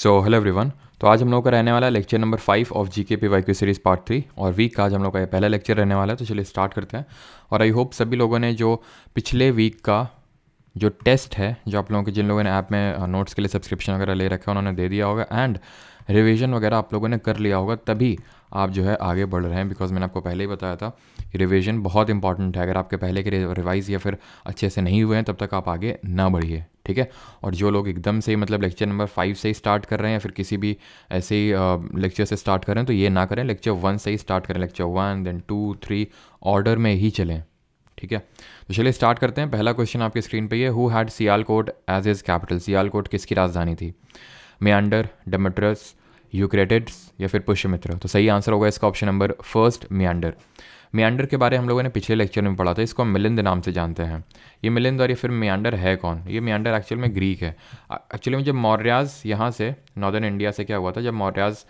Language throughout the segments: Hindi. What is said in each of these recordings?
सो हेलो एवरीवन तो आज हम लोग का रहने वाला lecture number five of G K P Y Q series part three और वीक का आज हम लोग का ये पहला लेक्चर रहने वाला है तो चलिए स्टार्ट करते हैं और आई होप सभी लोगों ने जो पिछले वीक का जो टेस्ट है जो आप लोगों के जिन लोगों ने ऐप में नोट्स के लिए सब्सक्रिप्शन वगैरह ले रखा है उन्होंने दे दिया होगा एंड रिविज़न वगैरह आप लोगों ने कर लिया होगा तभी आप जो है आगे बढ़ रहे हैं बिकॉज मैंने आपको पहले ही बताया था कि रिविजन बहुत इंपॉर्टेंट है अगर आपके पहले के रिवाइज या फिर अच्छे से नहीं हुए हैं तब तक आप आगे ना बढ़िए ठीक है और जो लोग एकदम से मतलब लेक्चर नंबर फाइव से ही स्टार्ट कर रहे हैं या फिर किसी भी ऐसे ही लेक्चर से स्टार्ट करें तो ये ना करें लेक्चर वन से ही स्टार्ट करें lecture one then two three order में ही चलें ठीक है तो चलिए स्टार्ट करते हैं पहला क्वेश्चन आपकी स्क्रीन पे है who had Sialkot as is capital Sialkot किसकी राजधानी थी मेंडर डेमेट्रस यूक्रेटिड्स या फिर पुष्यमित्र तो सही आंसर होगा इसका option number first Menander Menander के बारे हम लोगों ने पिछले लेक्चर में पढ़ा था इसको हम मिलिंद नाम से जानते हैं ये मिलिंद और ये फिर मियांडर है कौन ये मियांडर एक्चुअल में ग्रीक है एक्चुअली में जब मौर्याज यहाँ से नॉर्दर्न इंडिया से क्या हुआ था जब मौर्याज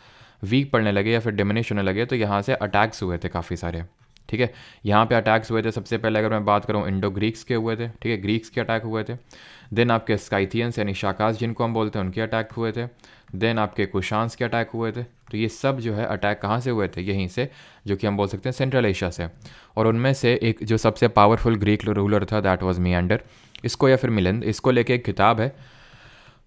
वीक पड़ने लगे या फिर डिमिनिश होने लगे तो यहाँ से अटैक्स हुए थे काफ़ी सारे ठीक है यहाँ पे अटैक्स हुए थे सबसे पहले अगर मैं बात करूँ इंडो ग्रीक्स के हुए थे ठीक है ग्रीक्स के अटैक हुए थे देन आपके स्काइथियंस यानी शाकास जिनको हम बोलते हैं उनके अटैक हुए थे देन आपके कुशांस के अटैक हुए थे तो ये सब जो है अटैक कहाँ से हुए थे यहीं से जो कि हम बोल सकते हैं सेंट्रल एशिया से और उनमें से एक जो सबसे पावरफुल ग्रीक रूलर था दैट वाज मी इसको या फिर मिलिंद इसको लेके एक किताब है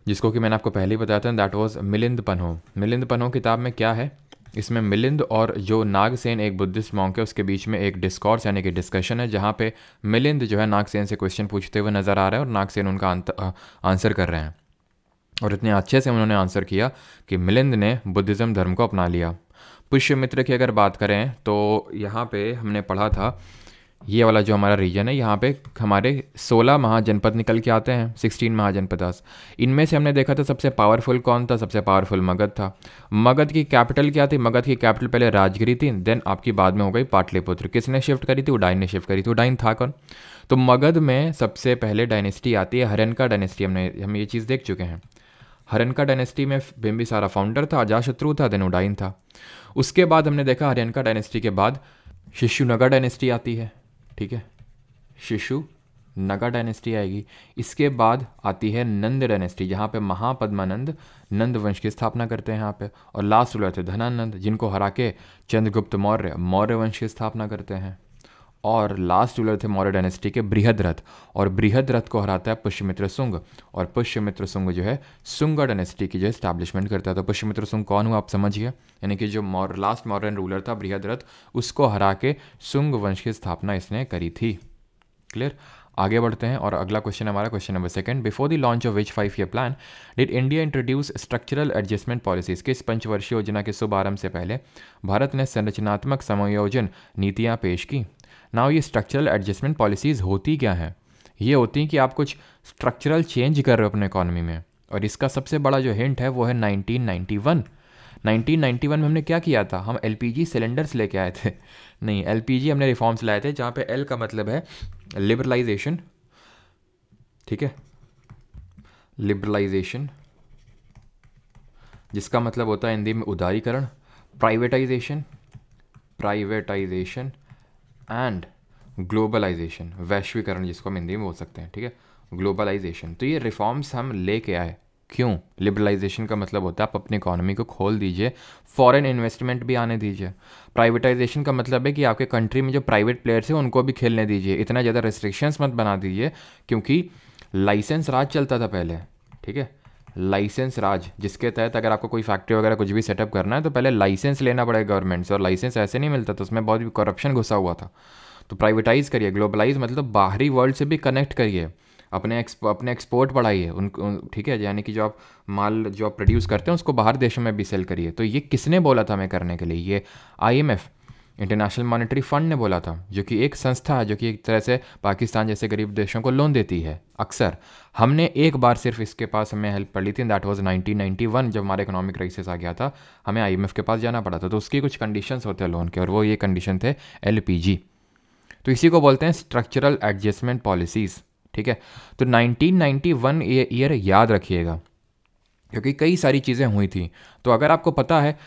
जिसको कि मैंने आपको पहले ही बताया था दैट वाज मिलिंद पन्हो मिलिंद पन्हो किताब में क्या है इसमें मिलिंद और जो नागसेन एक बुद्धिस्ट मॉन्क है उसके बीच में एक डिस्कॉर्स यानी कि डिस्कशन है जहाँ पे मिलिंद जो है नागसेन से क्वेश्चन पूछते हुए नज़र आ रहे हैं और नागसेन उनका आंसर कर रहे हैं और इतने अच्छे से उन्होंने आंसर किया कि मिलिंद ने बुद्धिज़्म धर्म को अपना लिया पुष्यमित्र की अगर बात करें तो यहाँ पे हमने पढ़ा था ये वाला जो हमारा रीजन है यहाँ पे हमारे 16 महाजनपद निकल के आते हैं 16 महाजनपद इनमें से हमने देखा था सबसे पावरफुल कौन था सबसे पावरफुल मगध था मगध की कैपिटल क्या थी मगध की कैपिटल पहले राजगिरी थी देन आपकी बाद में हो गई पाटलिपुत्र किसने शिफ्ट करी थी उडाइन ने शिफ्ट करी थी उडाइन था कौन तो मगध में सबसे पहले डायनेस्टी आती है हरन का डायनेस्टी हमने हम ये चीज़ देख चुके हैं हरनका डायनेस्टी में बिम्बिसारा फाउंडर था अजाशत्रु था देन उडाइन था उसके बाद हमने देखा हरियनका डायनेस्टी के बाद शिशु नगर डायनेस्टी आती है ठीक है शिशु नगा डायनेस्टी आएगी इसके बाद आती है नंद डायनेस्टी जहाँ पे महापद्मानंद नंद वंश की स्थापना करते हैं यहाँ पे और लास्ट रूलर थे धनानंद जिनको हरा के चंद्रगुप्त मौर्य मौर्य वंश की स्थापना करते हैं और लास्ट रूलर थे मौर्य डायनेस्टी के बृहद रथ और बृहद रथ को हराता है पुष्यमित्र सुंग और पुष्यमित्र सुंग जो है सुंग डायनेस्टी की जो स्टैब्लिशमेंट करता है तो पुष्यमित्र सुंग कौन हुआ आप समझिए यानी कि जो मौर लास्ट मॉडर्न रूलर था बृहद रथ उसको हरा के सुंग वंश की स्थापना इसने करी थी क्लियर आगे बढ़ते हैं और अगला क्वेश्चन हमारा question number second before the launch of which five year plan did India introduce structural adjustment policies किस पंचवर्षीय योजना के शुभारंभ से पहले भारत ने संरचनात्मक समायोजन नीतियाँ पेश की ना ये स्ट्रक्चरल एडजस्टमेंट पॉलिसीज़ होती क्या हैं ये होती हैं कि आप कुछ स्ट्रक्चरल चेंज कर रहे हो अपने इकॉनमी में और इसका सबसे बड़ा जो हिंट है वो है 1991 1991 में हमने क्या किया था हम एल सिलेंडर्स लेके आए थे नहीं एल हमने रिफॉर्म्स लाए थे जहाँ पे एल का मतलब है लिबरलाइजेशन ठीक है लिबरलाइजेशन जिसका मतलब होता है हिंदी में उदारीकरण प्राइवेटाइजेशन प्राइवेटाइजेशन एंड ग्लोबलाइजेशन वैश्वीकरण जिसको हम हिंदी में बोल सकते हैं ठीक है ग्लोबलाइजेशन तो ये रिफॉर्म्स हम लेके आए क्यों लिबरलाइजेशन का मतलब होता है आप अपनी इकोनॉमी को खोल दीजिए फॉरेन इन्वेस्टमेंट भी आने दीजिए प्राइवेटाइजेशन का मतलब है कि आपके कंट्री में जो प्राइवेट प्लेयर्स हैं उनको भी खेलने दीजिए इतना ज़्यादा रिस्ट्रिक्शंस मत बना दीजिए क्योंकि लाइसेंस राज चलता था पहले ठीक है लाइसेंस राज जिसके तहत अगर आपको कोई फैक्ट्री वगैरह कुछ भी सेटअप करना है तो पहले लाइसेंस लेना पड़ेगा गवर्नमेंट से और लाइसेंस ऐसे नहीं मिलता तो उसमें बहुत भी करप्शन घुसा हुआ था तो प्राइवेटाइज़ करिए ग्लोबलाइज मतलब बाहरी वर्ल्ड से भी कनेक्ट करिए अपने एक्सपो, अपने एक्सपोर्ट बढ़ाइए उन ठीक है यानी कि जो आप माल जो आप प्रोड्यूस करते हैं उसको बाहर देशों में भी सेल करिए तो ये किसने बोला था हमें करने के लिए ये आईएमएफ इंटरनेशनल मॉनेटरी फंड ने बोला था जो कि एक संस्था है जो कि एक तरह से पाकिस्तान जैसे गरीब देशों को लोन देती है अक्सर हमने एक बार सिर्फ इसके पास हमें हेल्प ली थी दैट वाज 1991 जब हमारा इकोनॉमिक क्राइसिस आ गया था हमें आईएमएफ के पास जाना पड़ा था तो उसकी कुछ कंडीशन होते हैं लोन के और वो ये कंडीशन थे एल तो इसी को बोलते हैं स्ट्रक्चरल एडजस्टमेंट पॉलिसीज़ ठीक है तो 1991 ये ईयर याद रखिएगा क्योंकि कई सारी चीज़ें हुई थी तो अगर आपको पता है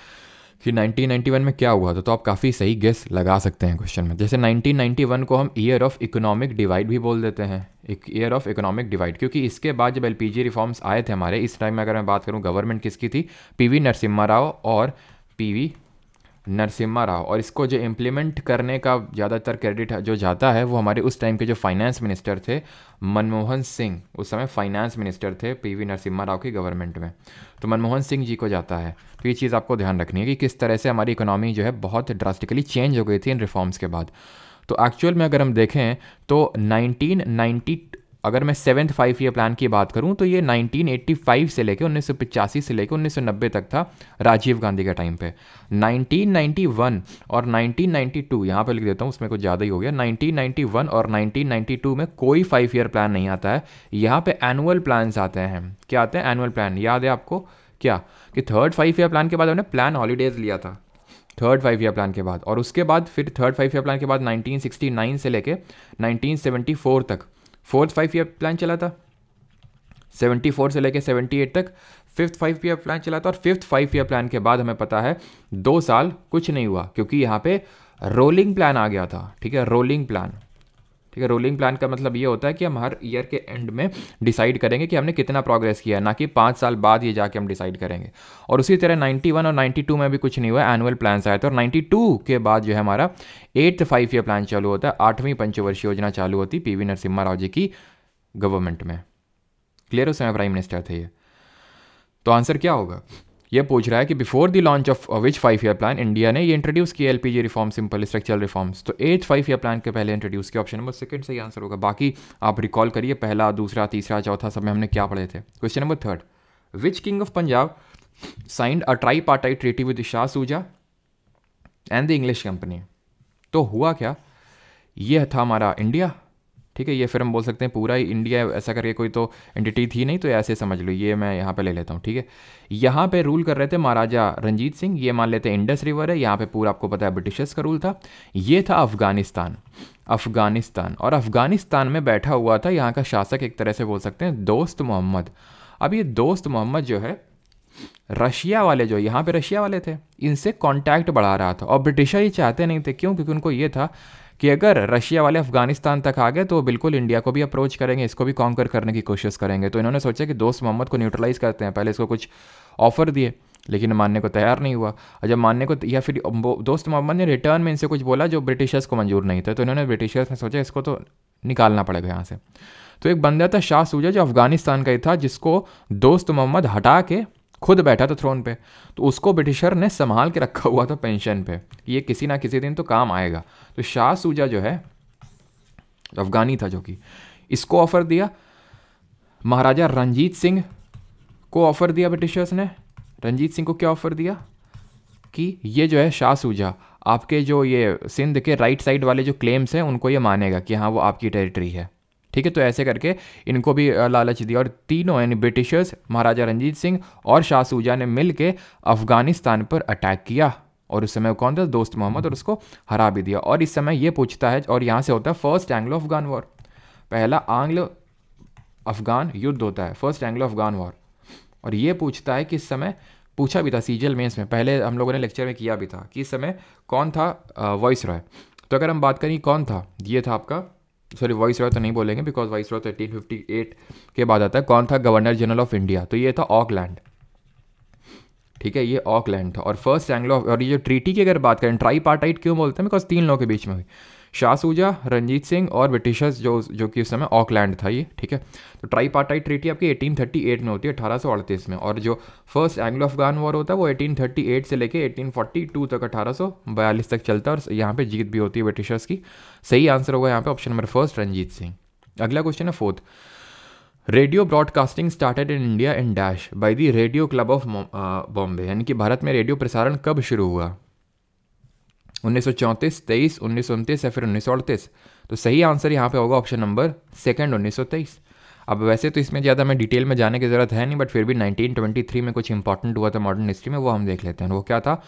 कि 1991 में क्या हुआ था तो आप काफ़ी सही गेस लगा सकते हैं क्वेश्चन में जैसे 1991 को हम ईयर ऑफ इकोनॉमिक डिवाइड भी बोल देते हैं एक ईयर ऑफ इकोनॉमिक डिवाइड क्योंकि इसके बाद जब एलपीजी रिफॉर्म्स आए थे हमारे इस टाइम में अगर मैं बात करूँ गवर्नमेंट किसकी थी पीवी नरसिम्हा राव और पीवी नरसिम्हा राव और इसको जो इम्प्लीमेंट करने का ज़्यादातर क्रेडिट जो जाता है वो हमारे उस टाइम के जो फाइनेंस मिनिस्टर थे मनमोहन सिंह उस समय फाइनेंस मिनिस्टर थे पीवी नरसिम्हा राव की गवर्नमेंट में तो मनमोहन सिंह जी को जाता है तो ये चीज़ आपको ध्यान रखनी है कि किस तरह से हमारी इकोनॉमी जो है बहुत ड्रास्टिकली चेंज हो गई थी इन रिफॉर्म्स के बाद तो एक्चुअल में अगर हम देखें तो नाइनटीन अगर मैं सेवन्थ फाइव ईयर प्लान की बात करूं तो ये 1985 से लेकर उन्नीस से लेकर 1990 तक था राजीव गांधी के टाइम पे 1991 और 1992 यहाँ पे लिख देता हूँ उसमें कुछ ज़्यादा ही हो गया 1991 और 1992 में कोई फाइव ईयर प्लान नहीं आता है यहाँ पे एनुअल प्लान्स आते हैं क्या आते हैं एनुअल प्लान याद है आपको क्या कि थर्ड फाइव ईयर प्लान के बाद हमने प्लान हॉलीडेज़ लिया था थर्ड फाइव ईयर प्लान के बाद और उसके बाद फिर थर्ड फाइव ईयर प्लान के बाद 1969 से लेके 1974 तक फोर्थ फाइव ईयर प्लान चला था फोर से लेकर एट तक फिफ्थ फाइव ईयर प्लान चला था और फिफ्थ फाइव ईयर प्लान के बाद हमें पता है दो साल कुछ नहीं हुआ क्योंकि यहाँ पे रोलिंग प्लान आ गया था ठीक है रोलिंग प्लान ठीक है रोलिंग प्लान का मतलब ये होता है कि हम हर ईयर के एंड में डिसाइड करेंगे कि हमने कितना प्रोग्रेस किया है ना कि पाँच साल बाद ये जाके हम डिसाइड करेंगे और उसी तरह 91 और 92 में भी कुछ नहीं हुआ एनुअल प्लान आया था और 92 के बाद जो है हमारा एट्थ फाइव ईयर प्लान चालू होता है आठवीं पंचवर्षीय योजना चालू होती पी नरसिम्हा राव जी की गवर्नमेंट में क्लियर उस समय प्राइम मिनिस्टर थे ये तो आंसर क्या होगा ये पूछ रहा है कि before the launch of which five year plan India ने ये इंट्रोड्यूस किया पी रिफॉर्म सिंपल स्ट्रक्चरल रिफॉर्म्स तो एट फाइव ईयर प्लान के पहले इंट्रोड्यूस किया ऑप्शन नंबर सेकंड सही आंसर होगा बाकी आप रिकॉल करिए पहला दूसरा तीसरा चौथा सब में हमने क्या पढ़े थे question number third which king of Punjab signed a tripartite treaty with Shah Shuja and the English company तो हुआ क्या यह था हमारा इंडिया ठीक है ये फिर हम बोल सकते हैं पूरा ही इंडिया ऐसा करके कोई तो एंटिटी थी नहीं तो ऐसे समझ लो ये मैं यहाँ पर ले लेता हूँ ठीक है यहाँ पर रूल कर रहे थे महाराजा रंजीत सिंह ये मान लेते हैं इंडस रिवर है यहाँ पर पूरा आपको पता है ब्रिटिशर्स का रूल था ये था अफगानिस्तान अफगानिस्तान और अफगानिस्तान में बैठा हुआ था यहाँ का शासक एक तरह से बोल सकते हैं दोस्त मोहम्मद अब ये दोस्त मोहम्मद जो है रशिया वाले जो यहाँ पे रशिया वाले थे इनसे कांटेक्ट बढ़ा रहा था और ब्रिटिशर ये चाहते नहीं थे क्यों क्योंकि उनको ये था कि अगर रशिया वाले अफगानिस्तान तक आ गए तो बिल्कुल इंडिया को भी अप्रोच करेंगे इसको भी कॉन्कर करने की कोशिश करेंगे तो इन्होंने सोचा कि दोस्त मोहम्मद को न्यूट्रलाइज़ करते हैं पहले इसको कुछ ऑफर दिए लेकिन मानने को तैयार नहीं हुआ और जब मानने को या फिर दोस्त मोहम्मद ने रिटर्न में इनसे कुछ बोला जो ब्रिटिशर्स को मंजूर नहीं था तो इन्होंने ब्रिटिशर्स ने सोचा इसको तो निकालना पड़ेगा यहाँ से तो एक बंदा था शाह सूजा जो अफगानिस्तान का ही था जिसको दोस्त मोहम्मद हटा के खुद बैठा था थ्रोन पे तो उसको ब्रिटिशर ने संभाल के रखा हुआ था पेंशन पे ये किसी ना किसी दिन तो काम आएगा तो शाह सूजा जो है अफगानी था जो कि इसको ऑफ़र दिया महाराजा रंजीत सिंह को ऑफ़र दिया ब्रिटिशर्स ने रंजीत सिंह को क्या ऑफ़र दिया कि ये जो है शाह सूजा आपके जो ये सिंध के राइट साइड वाले जो क्लेम्स हैं उनको ये मानेगा कि हाँ वो आपकी टेरिटरी है ठीक है तो ऐसे करके इनको भी लालच दिया और तीनों यानी ब्रिटिशर्स महाराजा रंजीत सिंह और शाह सूजा ने मिल के अफगानिस्तान पर अटैक किया और उस समय कौन था दोस्त मोहम्मद और उसको हरा भी दिया और इस समय ये पूछता है और यहाँ से होता है फर्स्ट एंग्लो अफगान वॉर पहला आंग्लो अफगान युद्ध होता है फर्स्ट एंग्लो अफगान वॉर और ये पूछता है कि इस समय पूछा भी था सीजल में इसमें पहले हम लोगों ने लेक्चर में किया भी था कि इस समय कौन था वॉइस रॉय तो अगर हम बात करें कौन था ये था आपका सॉरी वॉइस रॉय तो नहीं बोलेंगे because viceroy fifty eighteen के बाद आता है कौन था गवर्नर जनरल ऑफ इंडिया तो ये था ऑकलैंड ठीक है ये ऑकलैंड था और फर्स्ट एंग्लो और ये जो ट्रीटी की अगर बात करें ट्राई पार्टाइट क्यों बोलते हैं बिकॉज तीन लोगों के बीच में हुई शाहसूजा रंजीत सिंह और ब्रिटिशर्स जो जो कि उस समय ऑकलैंड था ये ठीक है तो ट्राई पार्टाई ट्रीटी आपकी 1838 में होती है अठारह में और जो फर्स्ट एंग्लो अफगान वॉर होता है वो 1838 से लेके 1842 तक 1842 तक चलता है और यहाँ पे जीत भी होती है ब्रिटिशर्स की सही आंसर होगा यहाँ पे option number first Ranjit Singh अगला क्वेश्चन है fourth radio broadcasting started in India in dash by the radio club of Bombay यानी कि भारत में रेडियो प्रसारण कब शुरू हुआ उन्नीस सौ चौंतीस तेईस उन्नीस सौ या फिर उन्नीस सौ अड़तीस तो सही आंसर यहाँ पे होगा ऑप्शन नंबर सेकंड उन्नीस सौ तेईस अब वैसे तो इसमें ज़्यादा हमें डिटेल में जाने की ज़रूरत है नहीं बट फिर भी 1923 में कुछ इंपॉर्टेंट हुआ था मॉडर्न हिस्ट्री में वो हम देख लेते हैं वो क्या था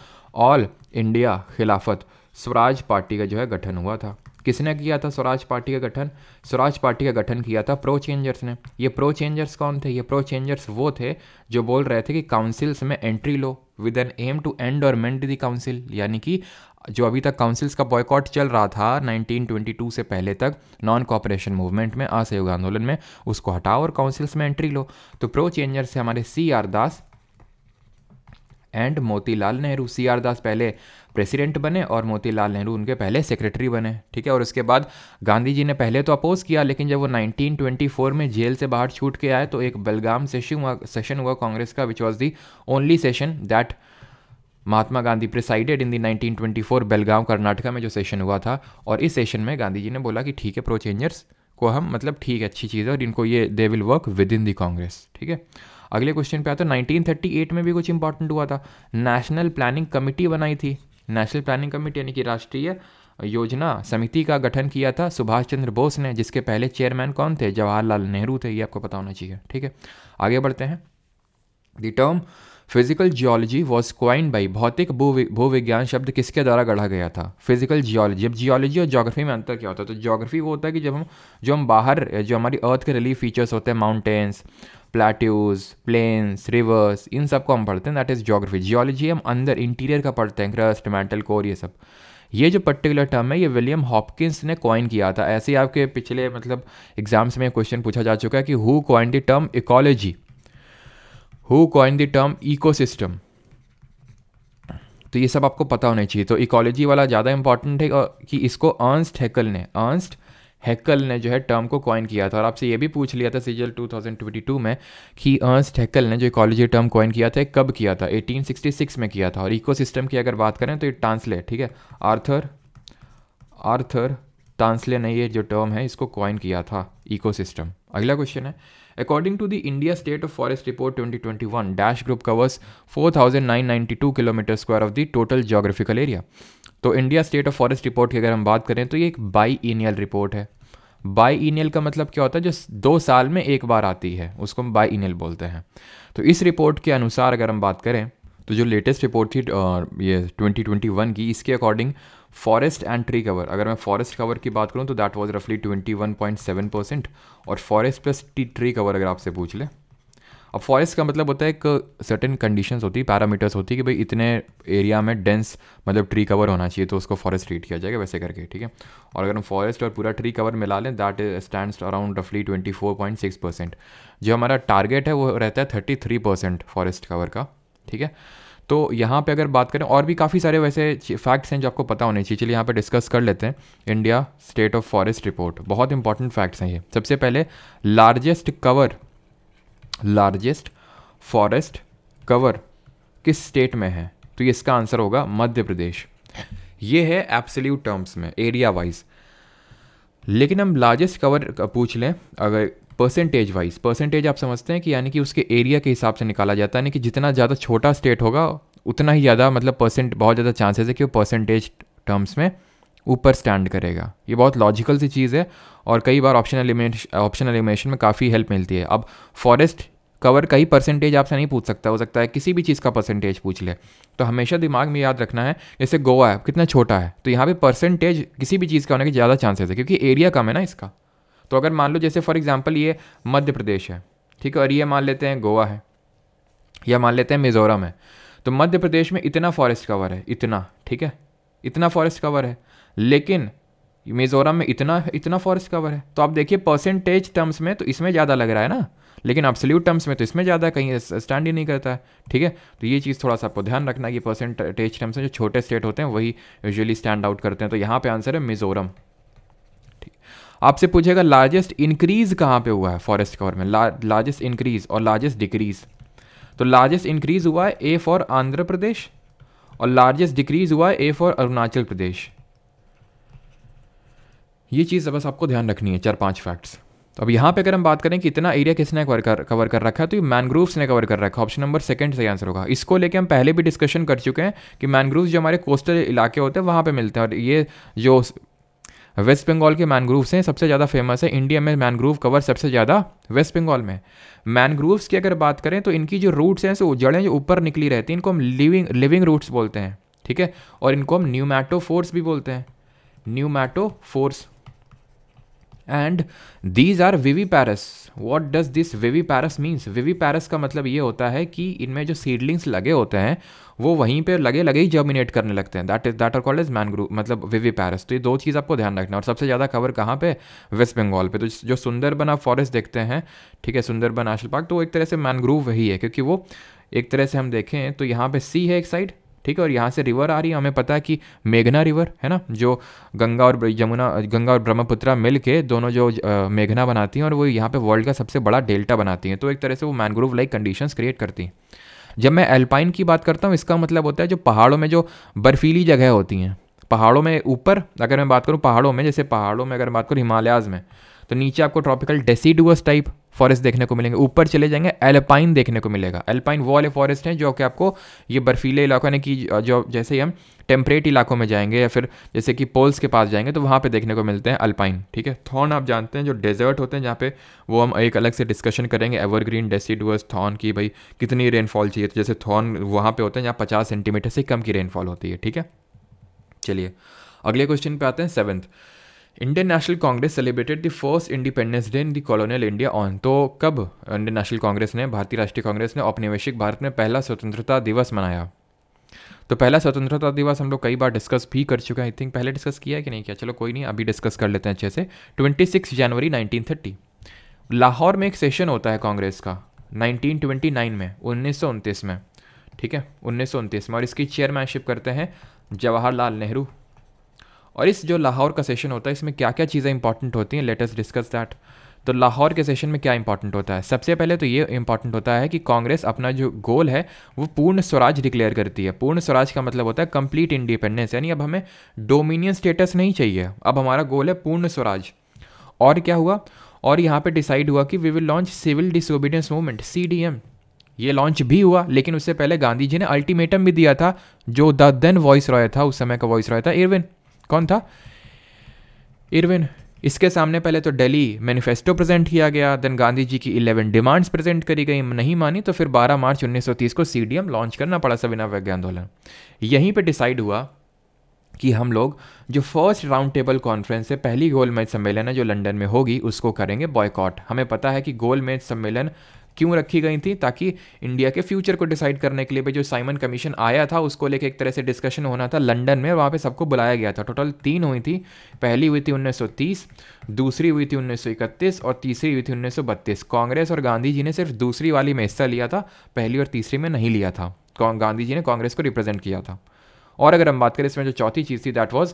ऑल इंडिया खिलाफत स्वराज पार्टी का जो है गठन हुआ था किसने किया था स्वराज पार्टी का गठन स्वराज पार्टी का गठन किया था प्रो चेंजर्स ने ये प्रो चेंजर्स कौन थे ये प्रो चेंजर्स वो थे जो बोल रहे थे कि काउंसिल्स में एंट्री लो विद एन एम टू एंड और मेंट दी काउंसिल यानी कि जो अभी तक काउंसिल्स का बॉयकॉट चल रहा था 1922 से पहले तक नॉन कॉपरेशन मूवमेंट में असहयोग आंदोलन में उसको हटाओ और काउंसिल्स में एंट्री लो तो प्रो चेंजर से हमारे C R Das and Motilal Nehru C R Das पहले प्रेसिडेंट बने और मोतीलाल नेहरू उनके पहले सेक्रेटरी बने ठीक है और उसके बाद गांधी जी ने पहले तो अपोज़ किया लेकिन जब वो 1924 में जेल से बाहर छूट के आए तो एक बलगाम सेशन हुआ सेशन हुआ कांग्रेस का which was the only session that Mahatma Gandhi presided in the 1924 Belgaum Karnataka में जो सेशन हुआ था और इस सेशन में गांधी जी ने बोला कि ठीक है प्रो चेंजर्स को हम मतलब ठीक है अच्छी चीज़ है और इनको ये they will work within the Congress ठीक है अगले क्वेश्चन पे आता है 1938 में भी कुछ इंपॉर्टेंट हुआ था नेशनल प्लानिंग कमेटी बनाई थी नेशनल प्लानिंग कमेटी यानी कि राष्ट्रीय योजना समिति का गठन किया था सुभाष चंद्र बोस ने जिसके पहले चेयरमैन कौन थे जवाहरलाल नेहरू थे ये आपको पता होना चाहिए ठीक है आगे बढ़ते हैं the term physical geology was coined by भौतिक भूविज्ञान शब्द किसके द्वारा गढ़ा गया था फिजिकल जियोलॉजी जब जियोलॉजी और जोग्राफी में अंतर क्या होता है तो जोग्राफी वो होता है कि जब हम जो हम बाहर जो हमारी अर्थ के रिलीफ फीचर्स होते हैं माउंटेन्स प्लेट्यूज प्लेन्स रिवर्स इन सब को हम पढ़ते हैं दैट इज़ जोग्राफी जियोलॉजी हम अंदर इंटीरियर का पढ़ते हैं क्रस्ट मेंटल कोर ये सब ये जो पर्टिकुलर टर्म है ये विलियम हॉपकिंस ने कॉइन किया था ऐसे ही आपके पिछले मतलब एग्जाम्स में क्वेश्चन पूछा जा चुका है कि who coined the term ecology who coined the term ecosystem तो ये सब आपको पता होना चाहिए तो इकोलॉजी वाला ज़्यादा इंपॉर्टेंट है कि इसको अर्नस्ट हैकल ने अर्नस्ट हैकल ने जो है टर्म को कॉइन किया था और आपसे ये भी पूछ लिया था सीजल 2022 में कि अर्नस्ट हैकल ने जो इकोलॉजी टर्म कॉइन किया था कब किया था 1866 में किया था और इको की अगर बात करें तो ये टांसले ठीक है आर्थर आर्थर टांसले ने ये जो टर्म है इसको कॉइन किया था इको अगला क्वेश्चन है According to the India State of Forest Report 2021, Dash Group covers 4,992 kilometre square of the total geographical area तो India state of forest report की अगर हम बात करें तो ये एक बाई ईनियल रिपोर्ट है बाई ईनियल का मतलब क्या होता है जो दो साल में एक बार आती है उसको हम बाई ईनियल बोलते हैं तो इस रिपोर्ट के अनुसार अगर हम बात करें तो जो लेटेस्ट रिपोर्ट थी ये 2021 की इसके according forest and tree cover अगर मैं फॉरेस्ट कवर की बात करूँ तो दैट वॉज रफली twenty one point seven percent और फॉरेस्ट प्लस ट्री कवर अगर आपसे पूछ ले अब फॉरेस्ट का मतलब होता है एक सर्टेन कंडीशंस होती है पैरामीटर्स होती है कि भाई इतने एरिया में डेंस मतलब ट्री कवर होना चाहिए तो उसको फॉरेस्ट ट्रीट किया जाएगा वैसे करके ठीक है और अगर हम फॉरेस्ट और पूरा ट्री कवर मिला लें दैट स्टैंड अराउंड रफली twenty four point six percent जो हमारा टारगेट है वो रहता है thirty three percent forest cover का ठीक है तो यहाँ पे अगर बात करें और भी काफ़ी सारे वैसे फैक्ट्स हैं जो आपको पता होने चाहिए चलिए यहाँ पे डिस्कस कर लेते हैं India state of forest report बहुत इंपॉर्टेंट फैक्ट्स हैं ये सबसे पहले largest cover largest forest cover किस स्टेट में है तो इसका आंसर होगा मध्य प्रदेश ये है एप्सल्यूट टर्म्स में एरिया वाइज लेकिन हम लार्जेस्ट कवर पूछ लें अगर परसेंटेज वाइज परसेंटेज आप समझते हैं कि यानी कि उसके एरिया के हिसाब से निकाला जाता है यानी कि जितना ज़्यादा छोटा स्टेट होगा उतना ही ज़्यादा मतलब परसेंट बहुत ज़्यादा चांसेस है कि वो परसेंटेज टर्म्स में ऊपर स्टैंड करेगा ये बहुत लॉजिकल सी चीज़ है और कई बार ऑप्शन एलिमिनेशन ऑप्शन एलिमिनेशन में काफ़ी हेल्प मिलती है अब फॉरेस्ट कवर का ही परसेंटेज आपसे नहीं पूछ सकता हो सकता है किसी भी चीज़ का परसेंटेज पूछ ले तो हमेशा दिमाग में याद रखना है जैसे गोवा है कितना छोटा है तो यहाँ पे परसेंटेज किसी भी चीज़ का होने के ज़्यादा चांसेस है क्योंकि एरिया कम है ना इसका तो अगर मान लो जैसे फॉर एग्ज़ाम्पल ये मध्य प्रदेश है ठीक है और ये मान लेते हैं गोवा है या मान लेते हैं मिज़ोरम है तो मध्य प्रदेश में इतना फॉरेस्ट कवर है इतना ठीक है इतना फॉरेस्ट कवर है लेकिन मिज़ोरम में इतना इतना फॉरेस्ट कवर है तो आप देखिए परसेंटेज टर्म्स में तो इसमें ज़्यादा लग रहा है ना लेकिन सल्यूट टर्म्स में तो इसमें ज़्यादा कहीं स्टैंड ही नहीं करता है ठीक है तो ये चीज़ थोड़ा सा आपको ध्यान रखना कि परसेंटेज टर्म्स में जो छोटे स्टेट होते हैं वही यूजुअली स्टैंड आउट करते हैं तो यहाँ पे आंसर है मिज़ोरम आपसे पूछेगा लार्जेस्ट इंक्रीज़ कहाँ पे हुआ है फॉरेस्ट कवर में लार्जेस्ट इंक्रीज़ और लार्जेस्ट डिक्रीज़ तो लार्जेस्ट इंक्रीज़ हुआ है ए फॉर आंध्र प्रदेश और लार्जेस्ट डिक्रीज़ हुआ है ए फॉर अरुणाचल प्रदेश ये चीज़ बस आपको ध्यान रखनी है चार पाँच फैक्ट्स तो अब यहाँ पे अगर हम बात करें कि इतना एरिया किसने कवर कर कवर कर रखा है तो ये मैनग्रोव्स ने कवर कर रखा है ऑप्शन नंबर सेकंड सही आंसर होगा इसको लेके हम पहले भी डिस्कशन कर चुके हैं कि मैनग्रोव्स जो हमारे कोस्टल इलाके होते हैं वहाँ पे मिलते हैं और ये जो वेस्ट बंगाल के मैनग्रोव्स हैं सबसे ज़्यादा फेमस है इंडिया में मैनग्रोव कवर सबसे ज़्यादा वेस्ट बंगाल में मैनग्रोव्स की अगर बात करें तो इनकी जो रूट्स हैं सो जड़ें जो ऊपर निकली रहती हैं इनको हम लिविंग लिविंग रूट्स बोलते हैं ठीक है और इनको हम न्यूमैटो फोर्स भी बोलते हैं न्यूमैटो force and these are viviparous what does this viviparous means viviparous का मतलब ये होता है कि इनमें जो सीडलिंग्स लगे होते हैं वो वहीं पर लगे लगे ही जर्मिनेट करने लगते हैं that is that are called is mangrove मतलब विवी पैरस तो ये दो चीज़ आपको ध्यान रखना और सबसे ज़्यादा कवर कहाँ पे वेस्ट बंगाल पे तो जो सुंदरबन आप फॉरेस्ट देखते हैं ठीक है सुंदरबन नेशनल पार्क तो वो एक तरह से मैनग्रूव वही है क्योंकि वो एक तरह से हम देखें तो यहाँ पे सी है एक साइड ठीक है और यहाँ से रिवर आ रही है हमें पता है कि मेघना रिवर है ना जो गंगा और यमुना गंगा और ब्रह्मपुत्रा मिल के दोनों जो मेघना बनाती हैं और वो यहाँ पे वर्ल्ड का सबसे बड़ा डेल्टा बनाती हैं तो एक तरह से वो मैनग्रोव लाइक कंडीशंस क्रिएट करती हैं जब मैं एल्पाइन की बात करता हूँ इसका मतलब होता है जो पहाड़ों में जो बर्फीली जगह होती हैं पहाड़ों में ऊपर अगर मैं बात करूँ पहाड़ों में जैसे पहाड़ों में अगर बात करूँ हिमालयाज़ में तो नीचे आपको ट्रॉपिकल डेसीडुअस टाइप फॉरेस्ट देखने को मिलेंगे ऊपर चले जाएंगे एल्पाइन देखने को मिलेगा एल्पाइन वो वाले फॉरेस्ट हैं जो कि आपको ये बर्फीले इलाकों यानी कि जो जैसे ही हम टेम्परेट इलाकों में जाएंगे या फिर जैसे कि पोल्स के पास जाएंगे तो वहाँ पे देखने को मिलते हैं अल्पाइन ठीक है थॉर्न आप जानते हैं जो डेजर्ट होते हैं जहाँ पे वो हम एक अलग से डिस्कशन करेंगे एवरग्रीन डेसीडुअस थॉर्न की भाई कितनी रेनफॉल चाहिए तो जैसे थॉर्न वहाँ पर होते हैं जहाँ पचास सेंटीमीटर से कम की रेनफॉल होती है ठीक है चलिए अगले क्वेश्चन पे आते हैं seventh Indian National Congress celebrated the first independence day in the colonial India on तो कब इंडियन नेशनल कांग्रेस ने भारतीय राष्ट्रीय कांग्रेस ने औपनिवेशिक भारत में पहला स्वतंत्रता दिवस मनाया तो पहला स्वतंत्रता दिवस हम लोग कई बार डिस्कस भी कर चुके हैं आई थिंक पहले डिस्कस किया है कि नहीं किया चलो कोई नहीं अभी डिस्कस कर लेते हैं अच्छे से ट्वेंटी जनवरी नाइनटीन लाहौर में एक सेशन होता है कांग्रेस का नाइनटीन में उन्नीस में ठीक है उन्नीस में और इसकी चेयरमैनशिप करते हैं जवाहरलाल नेहरू और इस जो लाहौर का सेशन होता है इसमें क्या क्या चीज़ें इंपॉर्टेंट होती हैं लेटेस्ट डिस्कस दैट तो लाहौर के सेशन में क्या इंपॉर्टेंट होता है सबसे पहले तो ये इंपॉर्टेंट होता है कि कांग्रेस अपना जो गोल है वो पूर्ण स्वराज डिक्लेयर करती है पूर्ण स्वराज का मतलब होता है कंप्लीट इंडिपेंडेंस यानी अब हमें डोमिनियन स्टेटस नहीं चाहिए अब हमारा गोल है पूर्ण स्वराज और क्या हुआ और यहाँ पर डिसाइड हुआ कि we will launch civil disobedience movement सी ये लॉन्च भी हुआ लेकिन उससे पहले गांधी जी ने अल्टीमेटम भी दिया था जो द देन वॉइस रॉय था उस समय का वॉइस रॉय था इरविन कौन था इरविन इसके सामने पहले तो दिल्ली मैनिफेस्टो प्रेजेंट किया गया देन गांधी जी की 11 डिमांड्स प्रेजेंट करी गई नहीं मानी तो फिर 12 मार्च 1930 को सीडीएम लॉन्च करना पड़ा सविना वैज्ञान आंदोलन यहीं पे डिसाइड हुआ कि हम लोग जो फर्स्ट राउंड टेबल कॉन्फ्रेंस है पहली गोलमेज सम्मेलन है जो लंदन में होगी उसको करेंगे बॉयकॉट हमें पता है कि गोलमेज सम्मेलन क्यों रखी गई थी ताकि इंडिया के फ्यूचर को डिसाइड करने के लिए भी जो साइमन कमीशन आया था उसको लेकर एक तरह से डिस्कशन होना था लंदन में वहाँ पे सबको बुलाया गया था टोटल तीन हुई थी पहली हुई थी 1930 दूसरी हुई थी 1931 और तीसरी हुई थी 1932 कांग्रेस और गांधी जी ने सिर्फ दूसरी वाली में हिस्सा लिया था पहली और तीसरी में नहीं लिया था गांधी जी ने कांग्रेस को रिप्रेजेंट किया था और अगर हम बात करें इसमें जो चौथी चीज़ थी दैट वॉज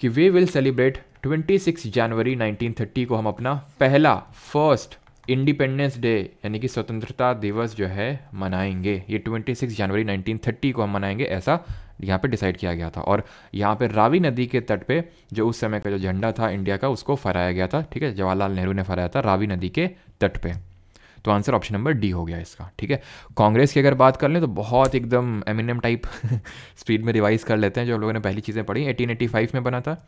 कि वी विल सेलिब्रेट 26 जनवरी 1930 को हम अपना पहला फर्स्ट इंडिपेंडेंस डे यानी कि स्वतंत्रता दिवस जो है मनाएंगे ये 26 जनवरी 1930 को हम मनाएंगे ऐसा यहाँ पे डिसाइड किया गया था और यहाँ पे रावी नदी के तट पे जो उस समय का जो झंडा था इंडिया का उसको फहराया गया था ठीक है जवाहरलाल नेहरू ने फहराया था रावी नदी के तट पे तो आंसर ऑप्शन नंबर डी हो गया इसका ठीक है कांग्रेस की अगर बात कर लें तो बहुत एकदम एमिनियम टाइप स्पीड में रिवाइज कर लेते हैं जो लोगों ने पहली चीज़ें पढ़ी एटीन में बना था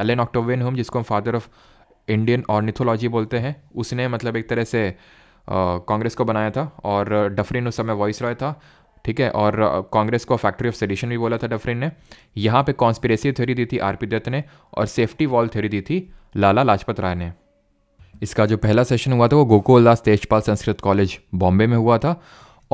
एलन ऑक्टोवेन होम जिसको हम फादर ऑफ इंडियन ऑर्निथोलॉजी बोलते हैं उसने मतलब एक तरह से कांग्रेस को बनाया था और डफरिन उस समय वॉइस रॉय था ठीक है और कांग्रेस को फैक्ट्री ऑफ सेडिशन भी बोला था डफरिन ने यहाँ पे कॉन्स्पिरेसी थ्योरी दी थी आर पी दत्त ने और सेफ्टी वॉल थ्योरी दी थी लाला लाजपत राय ने इसका जो पहला सेशन हुआ था वो गोकुल दास तेजपाल संस्कृत कॉलेज बॉम्बे में हुआ था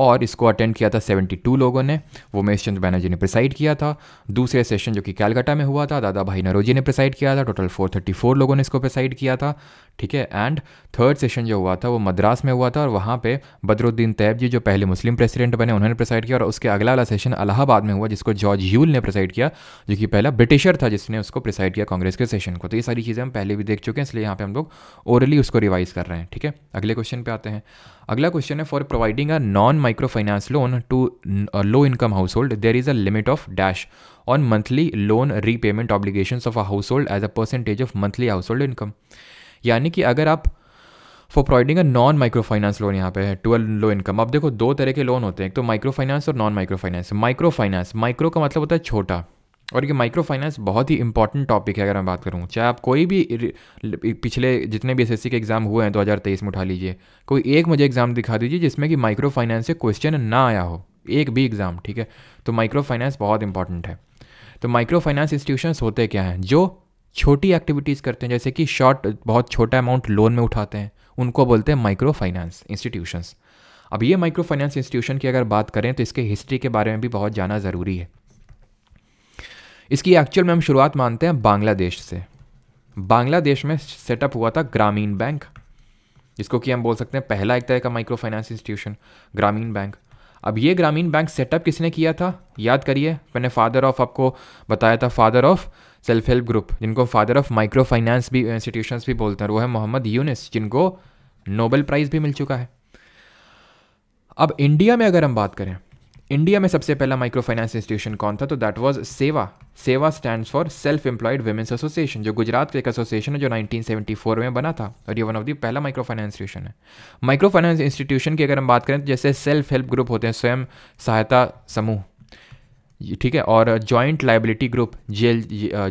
और इसको अटेंड किया था 72 लोगों ने वो उमेश चंद्र बैनर्जी ने प्रिसाइड किया था दूसरे सेशन जो कि कैलकाटा में हुआ था दादा भाई नरोजी ने प्रिसाइड किया था टोटल 434 लोगों ने इसको प्रिसाइड किया था ठीक है एंड थर्ड सेशन जो हुआ था वो मद्रास में हुआ था और वहाँ पे बदरुद्दीन तैब जी जो पहले मुस्लिम प्रेसिडेंट बने उन्होंने प्रेसाइड किया और उसके अगला वाला सेशन अलाहाबाद में हुआ जिसको जॉर्ज यूल ने प्रेसाइड किया जो कि पहला ब्रिटिशर था जिसने उसको प्रेसाइड किया कांग्रेस के सेशन को तो ये सारी चीज़ें हम पहले भी देख चुके हैं इसलिए यहाँ पर हम लोग ओरली उसको रिवाइज कर रहे हैं ठीक है अगले क्वेश्चन पर आते हैं अगला क्वेश्चन है for providing a non microfinance loan to low income household there is a limit of dash on monthly loan repayment obligation of a household as a percentage of monthly household income यानी कि अगर आप for providing a non microfinance loan यहाँ पे है ट्वेल्व लो इनकम अब देखो दो तरह के लोन होते हैं एक तो माइक्रो फाइनेंस और non microfinance microfinance micro का मतलब होता है छोटा और ये माइक्रो फाइनेंस बहुत ही इंपॉर्टेंट टॉपिक है अगर मैं बात करूँ चाहे आप कोई भी पिछले जितने भी एस के एग्ज़ाम हुए हैं दो में उठा लीजिए कोई एक मुझे एग्ज़ाम दिखा दीजिए जिसमें कि माइक्रो फाइनेंस से क्वेश्चन ना आया हो एक भी एग्ज़ाम ठीक है तो माइक्रो फाइनेंस बहुत इंपॉर्टेंट है तो माइक्रो फाइनेंस इंस्टीट्यूशंस होते क्या हैं जो छोटी एक्टिविटीज़ करते हैं जैसे कि शॉर्ट बहुत छोटा अमाउंट लोन में उठाते हैं उनको बोलते हैं माइक्रो फाइनेंस इंस्टीट्यूशंस अब ये माइक्रो फाइनेंस इंस्टीट्यूशन की अगर बात करें तो इसके हिस्ट्री के बारे में भी बहुत जाना ज़रूरी है इसकी एक्चुअल में हम शुरुआत मानते हैं बांग्लादेश से बांग्लादेश में सेटअप हुआ था ग्रामीण बैंक जिसको कि हम बोल सकते हैं पहला एक तरह का micro finance institution Grameen bank अब ये ग्रामीण बैंक सेटअप किसने किया था याद करिए मैंने फादर ऑफ आपको बताया था father of self help group जिनको फादर ऑफ माइक्रो फाइनेंस भी इंस्टीट्यूशन भी बोलते हैं वो है मोहम्मद यूनिस जिनको नोबेल प्राइज़ भी मिल चुका है अब इंडिया में अगर हम बात करें इंडिया में सबसे पहला माइक्रो फाइनेंस इंस्टीट्यूशन कौन था तो दैट वाज सेवा सेवा stand for self employed women's association जो गुजरात का एक एसोसिएशन है जो 1974 में बना था और ये वन ऑफ दी पहला माइक्रो फाइनेंस इंस्टीट्यूशन है माइक्रो फाइनेंस इंस्टीट्यूशन की अगर हम बात करें तो जैसे सेल्फ हेल्प ग्रुप होते हैं स्वयं सहायता समूह ठीक है और जॉइंट लाइबिलिटी ग्रुप जेल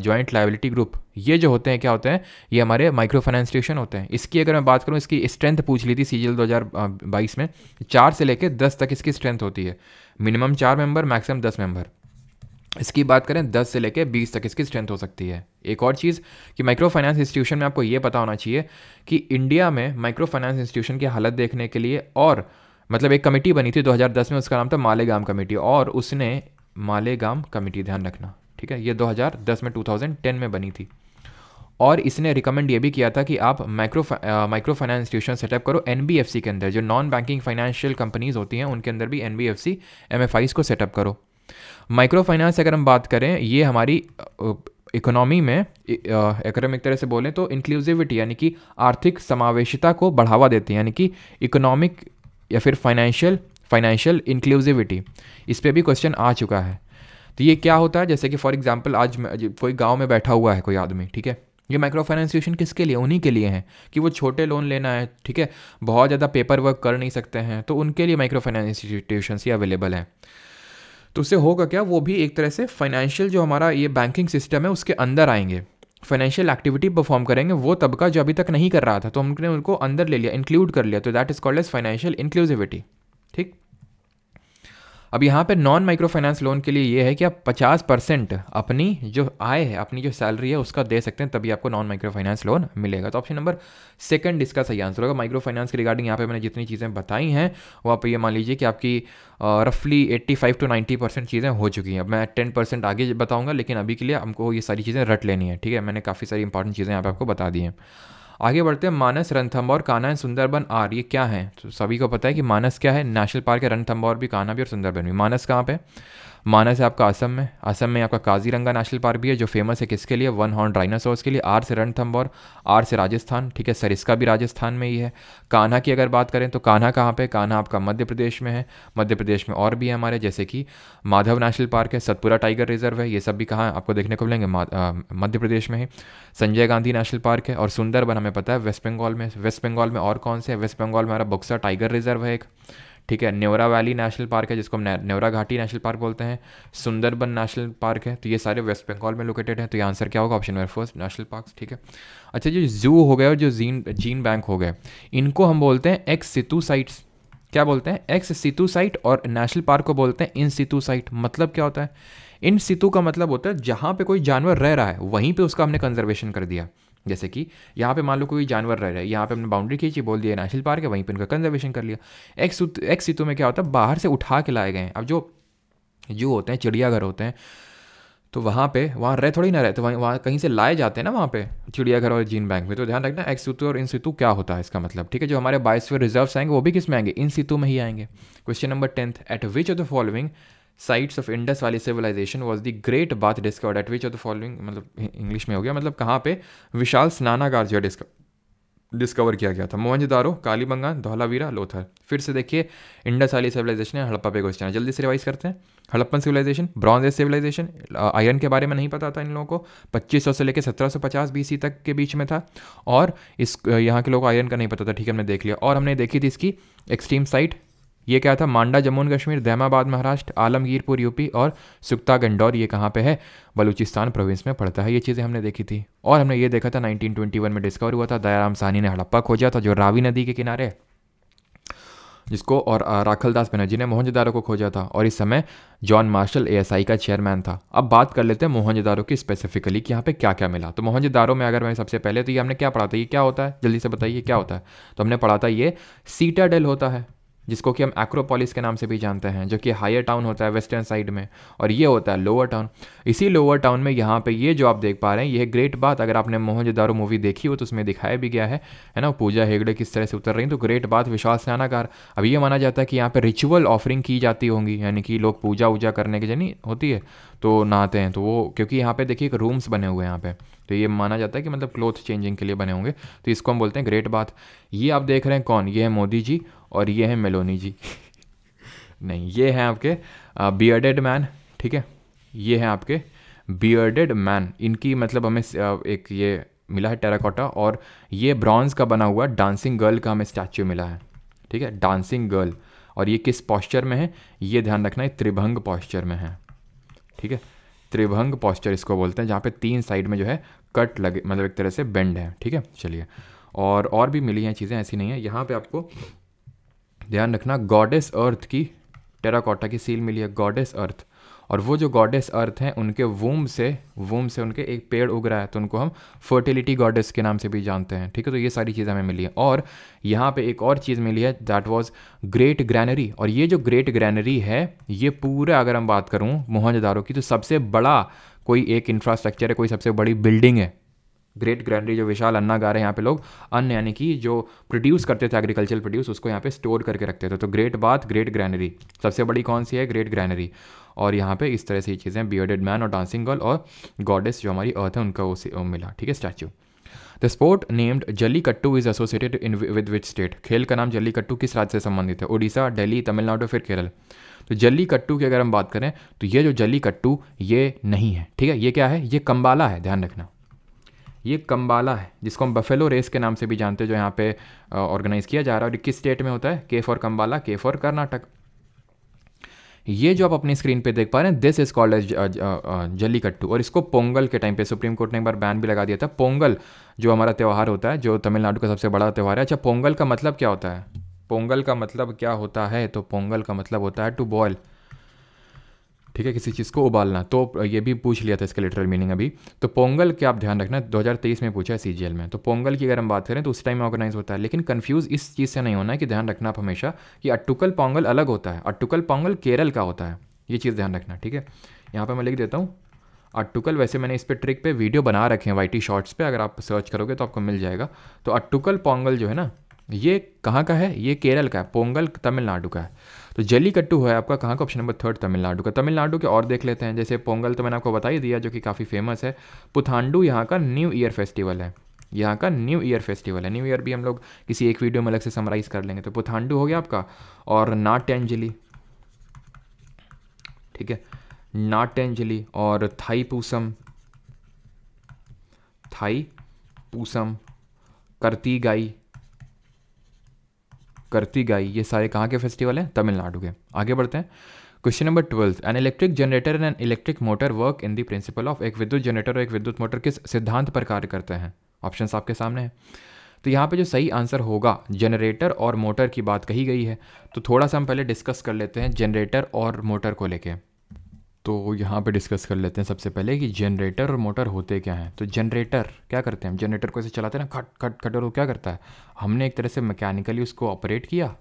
जॉइंट लाइबिलिटी ग्रुप ये जो होते हैं क्या होते हैं ये हमारे माइक्रो फाइनेंस स्टेशन होते हैं इसकी अगर मैं बात करूँ इसकी स्ट्रेंथ पूछ ली थी सी जी बाईस में चार से लेकर दस तक इसकी स्ट्रेंथ होती है मिनिमम चार मेंबर मैक्सिमम दस मेंबर इसकी बात करें 10 से लेकर 20 तक इसकी स्ट्रेंथ हो सकती है एक और चीज़ कि माइक्रो फाइनेंस इंस्टीट्यूशन में आपको ये पता होना चाहिए कि इंडिया में माइक्रो फाइनेंस इंस्टीट्यूशन की हालत देखने के लिए और मतलब एक कमेटी बनी थी 2010 में उसका नाम था मालेगाम कमेटी और उसने मालेगाम कमेटी ध्यान रखना ठीक है ये 2010 में 2010 में बनी थी और इसने रिकमेंड ये भी किया था कि आप micro micro finance institution setup करो एन के अंदर जो नॉन बैंकिंग फाइनेंशियल कंपनीज होती हैं उनके अंदर भी एन बी को सेटअप करो माइक्रो फाइनेंस अगर हम बात करें ये हमारी इकोनॉमी में अगर हम एक तरह से बोलें तो इंक्लूसिविटी यानी कि आर्थिक समावेशिता को बढ़ावा देती है यानी कि इकोनॉमिक या फिर फाइनेंशियल फाइनेंशियल इंक्लूसिविटी इस पर भी क्वेश्चन आ चुका है तो ये क्या होता है जैसे कि फॉर एग्जाम्पल आज कोई गाँव में बैठा हुआ है कोई आदमी ठीक है ये माइक्रो फाइनेंस किसके लिए उन्हीं के लिए हैं कि वो छोटे लोन लेना है ठीक है बहुत ज़्यादा पेपर वर्क कर नहीं सकते हैं तो उनके लिए माइक्रो फाइनेंस इंस्टीट्यूशंस ही अवेलेबल हैं तो उससे होगा क्या वो भी एक तरह से फाइनेंशियल जो हमारा ये बैंकिंग सिस्टम है उसके अंदर आएंगे फाइनेंशियल एक्टिविटी परफॉर्म करेंगे वो तबका जो अभी तक नहीं कर रहा था तो हमने उनको अंदर ले लिया इंक्लूड कर लिया तो that is called as financial inclusivity ठीक अब यहाँ पे नॉन माइक्रो फाइनेंस लोन के लिए ये है कि आप 50 परसेंट अपनी जो आय है अपनी जो सैलरी है उसका दे सकते हैं तभी आपको नॉन माइक्रो फाइनेंस लोन मिलेगा तो ऑप्शन नंबर सेकंड इसका सही आंसर होगा माइक्रो फाइनेंस के रिगार्डिंग यहाँ पे मैंने जितनी चीज़ें बताई हैं वो आप ये मान लीजिए कि आपकी रफली eighty five to ninety percent चीज़ें हो चुकी हैं अब मैं टेन परसेंट आगे बताऊँगा लेकिन अभी के लिए हमको ये सारी चीज़ें रट लेनी है ठीक है मैंने काफ़ी सारी इंपॉर्टेंट चीज़ें यहाँ पर आपको बता दी हैं आगे बढ़ते हैं मानस रणथम्बौर काना एंड सुंदरबन आर ये क्या है तो सभी को पता है कि मानस क्या है नेशनल पार्क है रणथम्बौर भी काना भी और सुंदरबन भी मानस कहाँ पे मानस है आपका असम में असम में आपका काजीरंगा नेशनल पार्क भी है जो फेमस है किसके लिए वन हॉर्न डाइनासोर्स के लिए आर से रणथम्ब आर से राजस्थान ठीक है सरिस्का भी राजस्थान में ही है कान्हा की अगर बात करें तो कान्हा कहाँ पे कान्हा आपका मध्य प्रदेश में है मध्य प्रदेश में और भी है हमारे जैसे कि माधव नेशनल पार्क है सतपुरा टाइगर रिजर्व है ये सब भी कहाँ आपको देखने को मिलेंगे मध्य प्रदेश में है संजय गांधी नेशनल पार्क है और सुंदरबन हमें पता है वेस्ट बंगाल में वेस्ट बंगाल में और कौन से है वेस्ट बंगाल में हमारा बक्सा टाइगर रिजर्व है एक ठीक है नेवरा वैली नेशनल पार्क है जिसको हम नेवरा घाटी नेशनल पार्क बोलते हैं सुंदरबन नेशनल पार्क है तो ये सारे वेस्ट बंगाल में लोकेटेड हैं तो ये आंसर क्या होगा option number first national park ठीक है अच्छा जो जू हो गए और जो जीन जीन बैंक हो गए इनको हम बोलते हैं एक्स सितू साइट्स क्या बोलते हैं एक्स सितू साइट और नेशनल पार्क को बोलते हैं इन सितु साइट मतलब क्या होता है इन सितु का मतलब होता है जहाँ पे कोई जानवर रह रहा है वहीं पे उसका हमने कंजर्वेशन कर दिया जैसे कि यहाँ पे मान लो कोई जानवर रह रहा है यहाँ पे हमने बाउंड्री खींची बोल दिया नेशनल पार्क है वहीं पर उनका कंजर्वेशन कर लिया एक्स एक सीतों में क्या होता है बाहर से उठा के लाए गए हैं अब जो जो होते हैं चिड़ियाघर होते हैं तो वहाँ पे वहाँ रह थोड़ी ना रहे तो वहीं वहाँ कहीं से लाए जाते हैं ना वहाँ पे चिड़ियाघर और जीन बैंक में तो ध्यान रखना एक्स सितु और इन सितु क्या होता है इसका मतलब ठीक है जो हमारे बाईसवें रिजर्व्स आएंगे वो भी किस में आएंगे इन सितु में ही आएंगे question number tenth at which of the following sites of Indus valley civilization was the great bath discovered at which of the following मतलब इंग्लिश में हो गया मतलब कहाँ पे विशाल स्नानागार जो है डिस्कवर किया गया था काली कालीबंगा धौलावीरा लोथर फिर से देखिए इंडस वाली सिविलाइजेशन है हड़प्पा पे क्वेश्चन है जल्दी से रिवाइज करते हैं Harappan civilization bronze age civilization iron के बारे में नहीं पता था इन लोगों को 2500 से लेकर 1750 बीसी तक के बीच में था और इस यहाँ के लोगों को आयरन का नहीं पता था ठीक है हमने देख लिया और हमने देखी थी इसकी एक्सट्रीम साइट ये क्या था मांडा जम्मू कश्मीर दहमाबाद महाराष्ट्र आलमगीरपुर यूपी और सुक्ता गंडौर ये कहाँ पे है बलूचिस्तान प्रोविंस में पड़ता है ये चीज़ें हमने देखी थी और हमने ये देखा था 1921 में डिस्कवर हुआ था दयाराम सहनी ने हड़प्पा खोजा था जो रावी नदी के किनारे जिसको और राखलदास बनर्जी ने मोहनजदारों को खोजा था और इस समय जॉन मार्शल ए का चेयरमैन था अब बात कर लेते हैं मोहनजदारों की स्पेसिफिकली कि यहाँ पे क्या क्या मिला तो मोहनजदारों में अगर मैं सबसे पहले तो ये हमने क्या पढ़ा था ये क्या होता है जल्दी से बताइए क्या होता है तो हमने पढ़ा था ये सीटाडेल होता है जिसको कि हम एक्रोपोलिस के नाम से भी जानते हैं जो कि हायर टाउन होता है वेस्टर्न साइड में और ये होता है लोअर टाउन इसी लोअर टाउन में यहाँ पे ये जो आप देख पा रहे हैं यह ग्रेट बात अगर आपने मोहनजदारो मूवी देखी हो तो उसमें दिखाया भी गया है है ना पूजा हेगड़े किस तरह से उतर रही तो ग्रेट बात विशाल स्नानाकार अब ये माना जाता है कि यहाँ पर रिचुअल ऑफरिंग की जाती होंगी यानी कि लोग पूजा वूजा करने के जनी होती है तो नहाते हैं तो वो क्योंकि यहाँ पर देखिए रूम्स बने हुए हैं यहाँ पर तो ये माना जाता है कि मतलब क्लोथ चेंजिंग के लिए बने होंगे तो इसको हम बोलते हैं ग्रेट बात ये आप देख रहे हैं कौन ये है मोदी जी और ये है मेलोनी जी नहीं ये हैं आपके बियर्डेड मैन ठीक है ये हैं आपके बियर्डेड मैन इनकी मतलब हमें एक ये मिला है टेराकोटा और ये ब्रॉन्ज का बना हुआ डांसिंग गर्ल का हमें स्टैचू मिला है ठीक है डांसिंग गर्ल और ये किस पॉस्चर में है ये ध्यान रखना है त्रिभंग पॉस्चर में है ठीक है त्रिभंग पॉस्चर इसको बोलते हैं जहाँ पे तीन साइड में जो है कट लगे मतलब एक तरह से बेंड है ठीक है चलिए और और भी मिली हैं चीज़ें ऐसी नहीं है यहाँ पे आपको ध्यान रखना गॉडेस अर्थ की टेराकोटा की सील मिली है गॉडेस अर्थ और वो जो गॉडेस अर्थ हैं उनके वूम से वूम से उनके एक पेड़ उग रहा है तो उनको हम फर्टिलिटी गॉडेस के नाम से भी जानते हैं ठीक है तो ये सारी चीज़ें हमें मिली हैं और यहाँ पे एक और चीज़ मिली है दैट वाज ग्रेट ग्रैनरी और ये जो ग्रेट ग्रैनरी है ये पूरा अगर हम बात करूँ मोहनजदारों की तो सबसे बड़ा कोई एक इंफ्रास्ट्रक्चर है कोई सबसे बड़ी बिल्डिंग है ग्रेट ग्रैनरी जो विशाल अन्ना गा रहे हैं यहाँ पे लोग अन्न यानी कि जो प्रोड्यूस करते थे एग्रीकल्चर प्रोड्यूस उसको यहाँ पे स्टोर करके रखते थे तो ग्रेट बात ग्रेट ग्रैनरी सबसे बड़ी कौन सी है ग्रेट ग्रैनरी और यहाँ पे इस तरह से ये चीज़ें बियर्डेड मैन और डांसिंग गर्ल और गॉडेस जो हमारी अर्थ है उनका उसे मिला ठीक है statue the sport named Jallikattu is associated in with which state खेल का नाम जली कट्टू किस राज्य से संबंधित है उड़ीसा डेली तमिलनाडु फिर केरल तो जली कट्टू की अगर हम बात करें तो ये जो जली कट्टू ये नहीं है ठीक है ये क्या है ये कम्बाला है ध्यान रखना ये कम्बाला है जिसको हम बफेलो रेस के नाम से भी जानते हैं जो यहाँ पे ऑर्गेनाइज किया जा रहा है और किस स्टेट में होता है के फॉर कम्बाला के फॉर कर्नाटक ये जो आप अपनी स्क्रीन पे देख पा रहे हैं this is called as Jallikattu और इसको पोंगल के टाइम पे सुप्रीम कोर्ट ने एक बार बैन भी लगा दिया था पोंगल जो हमारा त्यौहार होता है जो तमिलनाडु का सबसे बड़ा त्यौहार है अच्छा पोंगल का मतलब क्या होता है पोंगल का मतलब क्या होता है तो पोंगल का मतलब होता है टू बॉयल ठीक है किसी चीज़ को उबालना तो ये भी पूछ लिया था इसका लिटरल मीनिंग अभी तो पोंगल के आप ध्यान रखना 2023 में पूछा है सी में तो पोंगल की अगर हम बात करें तो उस टाइम ऑर्गेनाइज होता है लेकिन कन्फ्यूज़ इस चीज़ से नहीं होना है कि ध्यान रखना आप हमेशा कि अट्टुकल पोंगल अलग होता है अट्टुकल पोंगल केरल का होता है ये चीज़ ध्यान रखना ठीक है यहाँ पर मैं लिख देता हूँ अट्टुकल वैसे मैंने इस पर ट्रिक पर वीडियो बना रखे हैं वाई शॉर्ट्स पर अगर आप सर्च करोगे तो आपको मिल जाएगा तो अट्टुकल पोंगल जो है ना ये कहाँ का है ये केरल का है पोंगल तमिलनाडु का है तो जलीकट्टू है आपका कहाँ का ऑप्शन नंबर थर्ड तमिलनाडु का तमिलनाडु के और देख लेते हैं जैसे पोंगल तो मैंने आपको बता ही दिया जो कि काफ़ी फेमस है पुथांडू यहाँ का न्यू ईयर फेस्टिवल है यहाँ का न्यू ईयर फेस्टिवल है न्यू ईयर भी हम लोग किसी एक वीडियो में अलग से समराइज कर लेंगे तो पुथांडू हो गया आपका और नाट एंजली ठीक है नाट एंजली और थाई पूसम थाई पूसम करती गाई करती गाई ये सारे कहाँ के फेस्टिवल हैं तमिलनाडु के आगे बढ़ते हैं question number twelfth an electric generator and an electric motor work in the principle of एक विद्युत जनरेटर और एक विद्युत मोटर किस सिद्धांत पर कार्य करते हैं ऑप्शन आपके सामने हैं तो यहाँ पे जो सही आंसर होगा जनरेटर और मोटर की बात कही गई है तो थोड़ा सा हम पहले डिस्कस कर लेते हैं जनरेटर और मोटर को लेके तो यहाँ पे डिस्कस कर लेते हैं सबसे पहले कि जनरेटर और मोटर होते क्या हैं तो जनरेटर क्या करते हैं हम जनरेटर को ऐसे चलाते हैं ना खट खट खट और वो क्या करता है हमने एक तरह से मैकेनिकली उसको ऑपरेट किया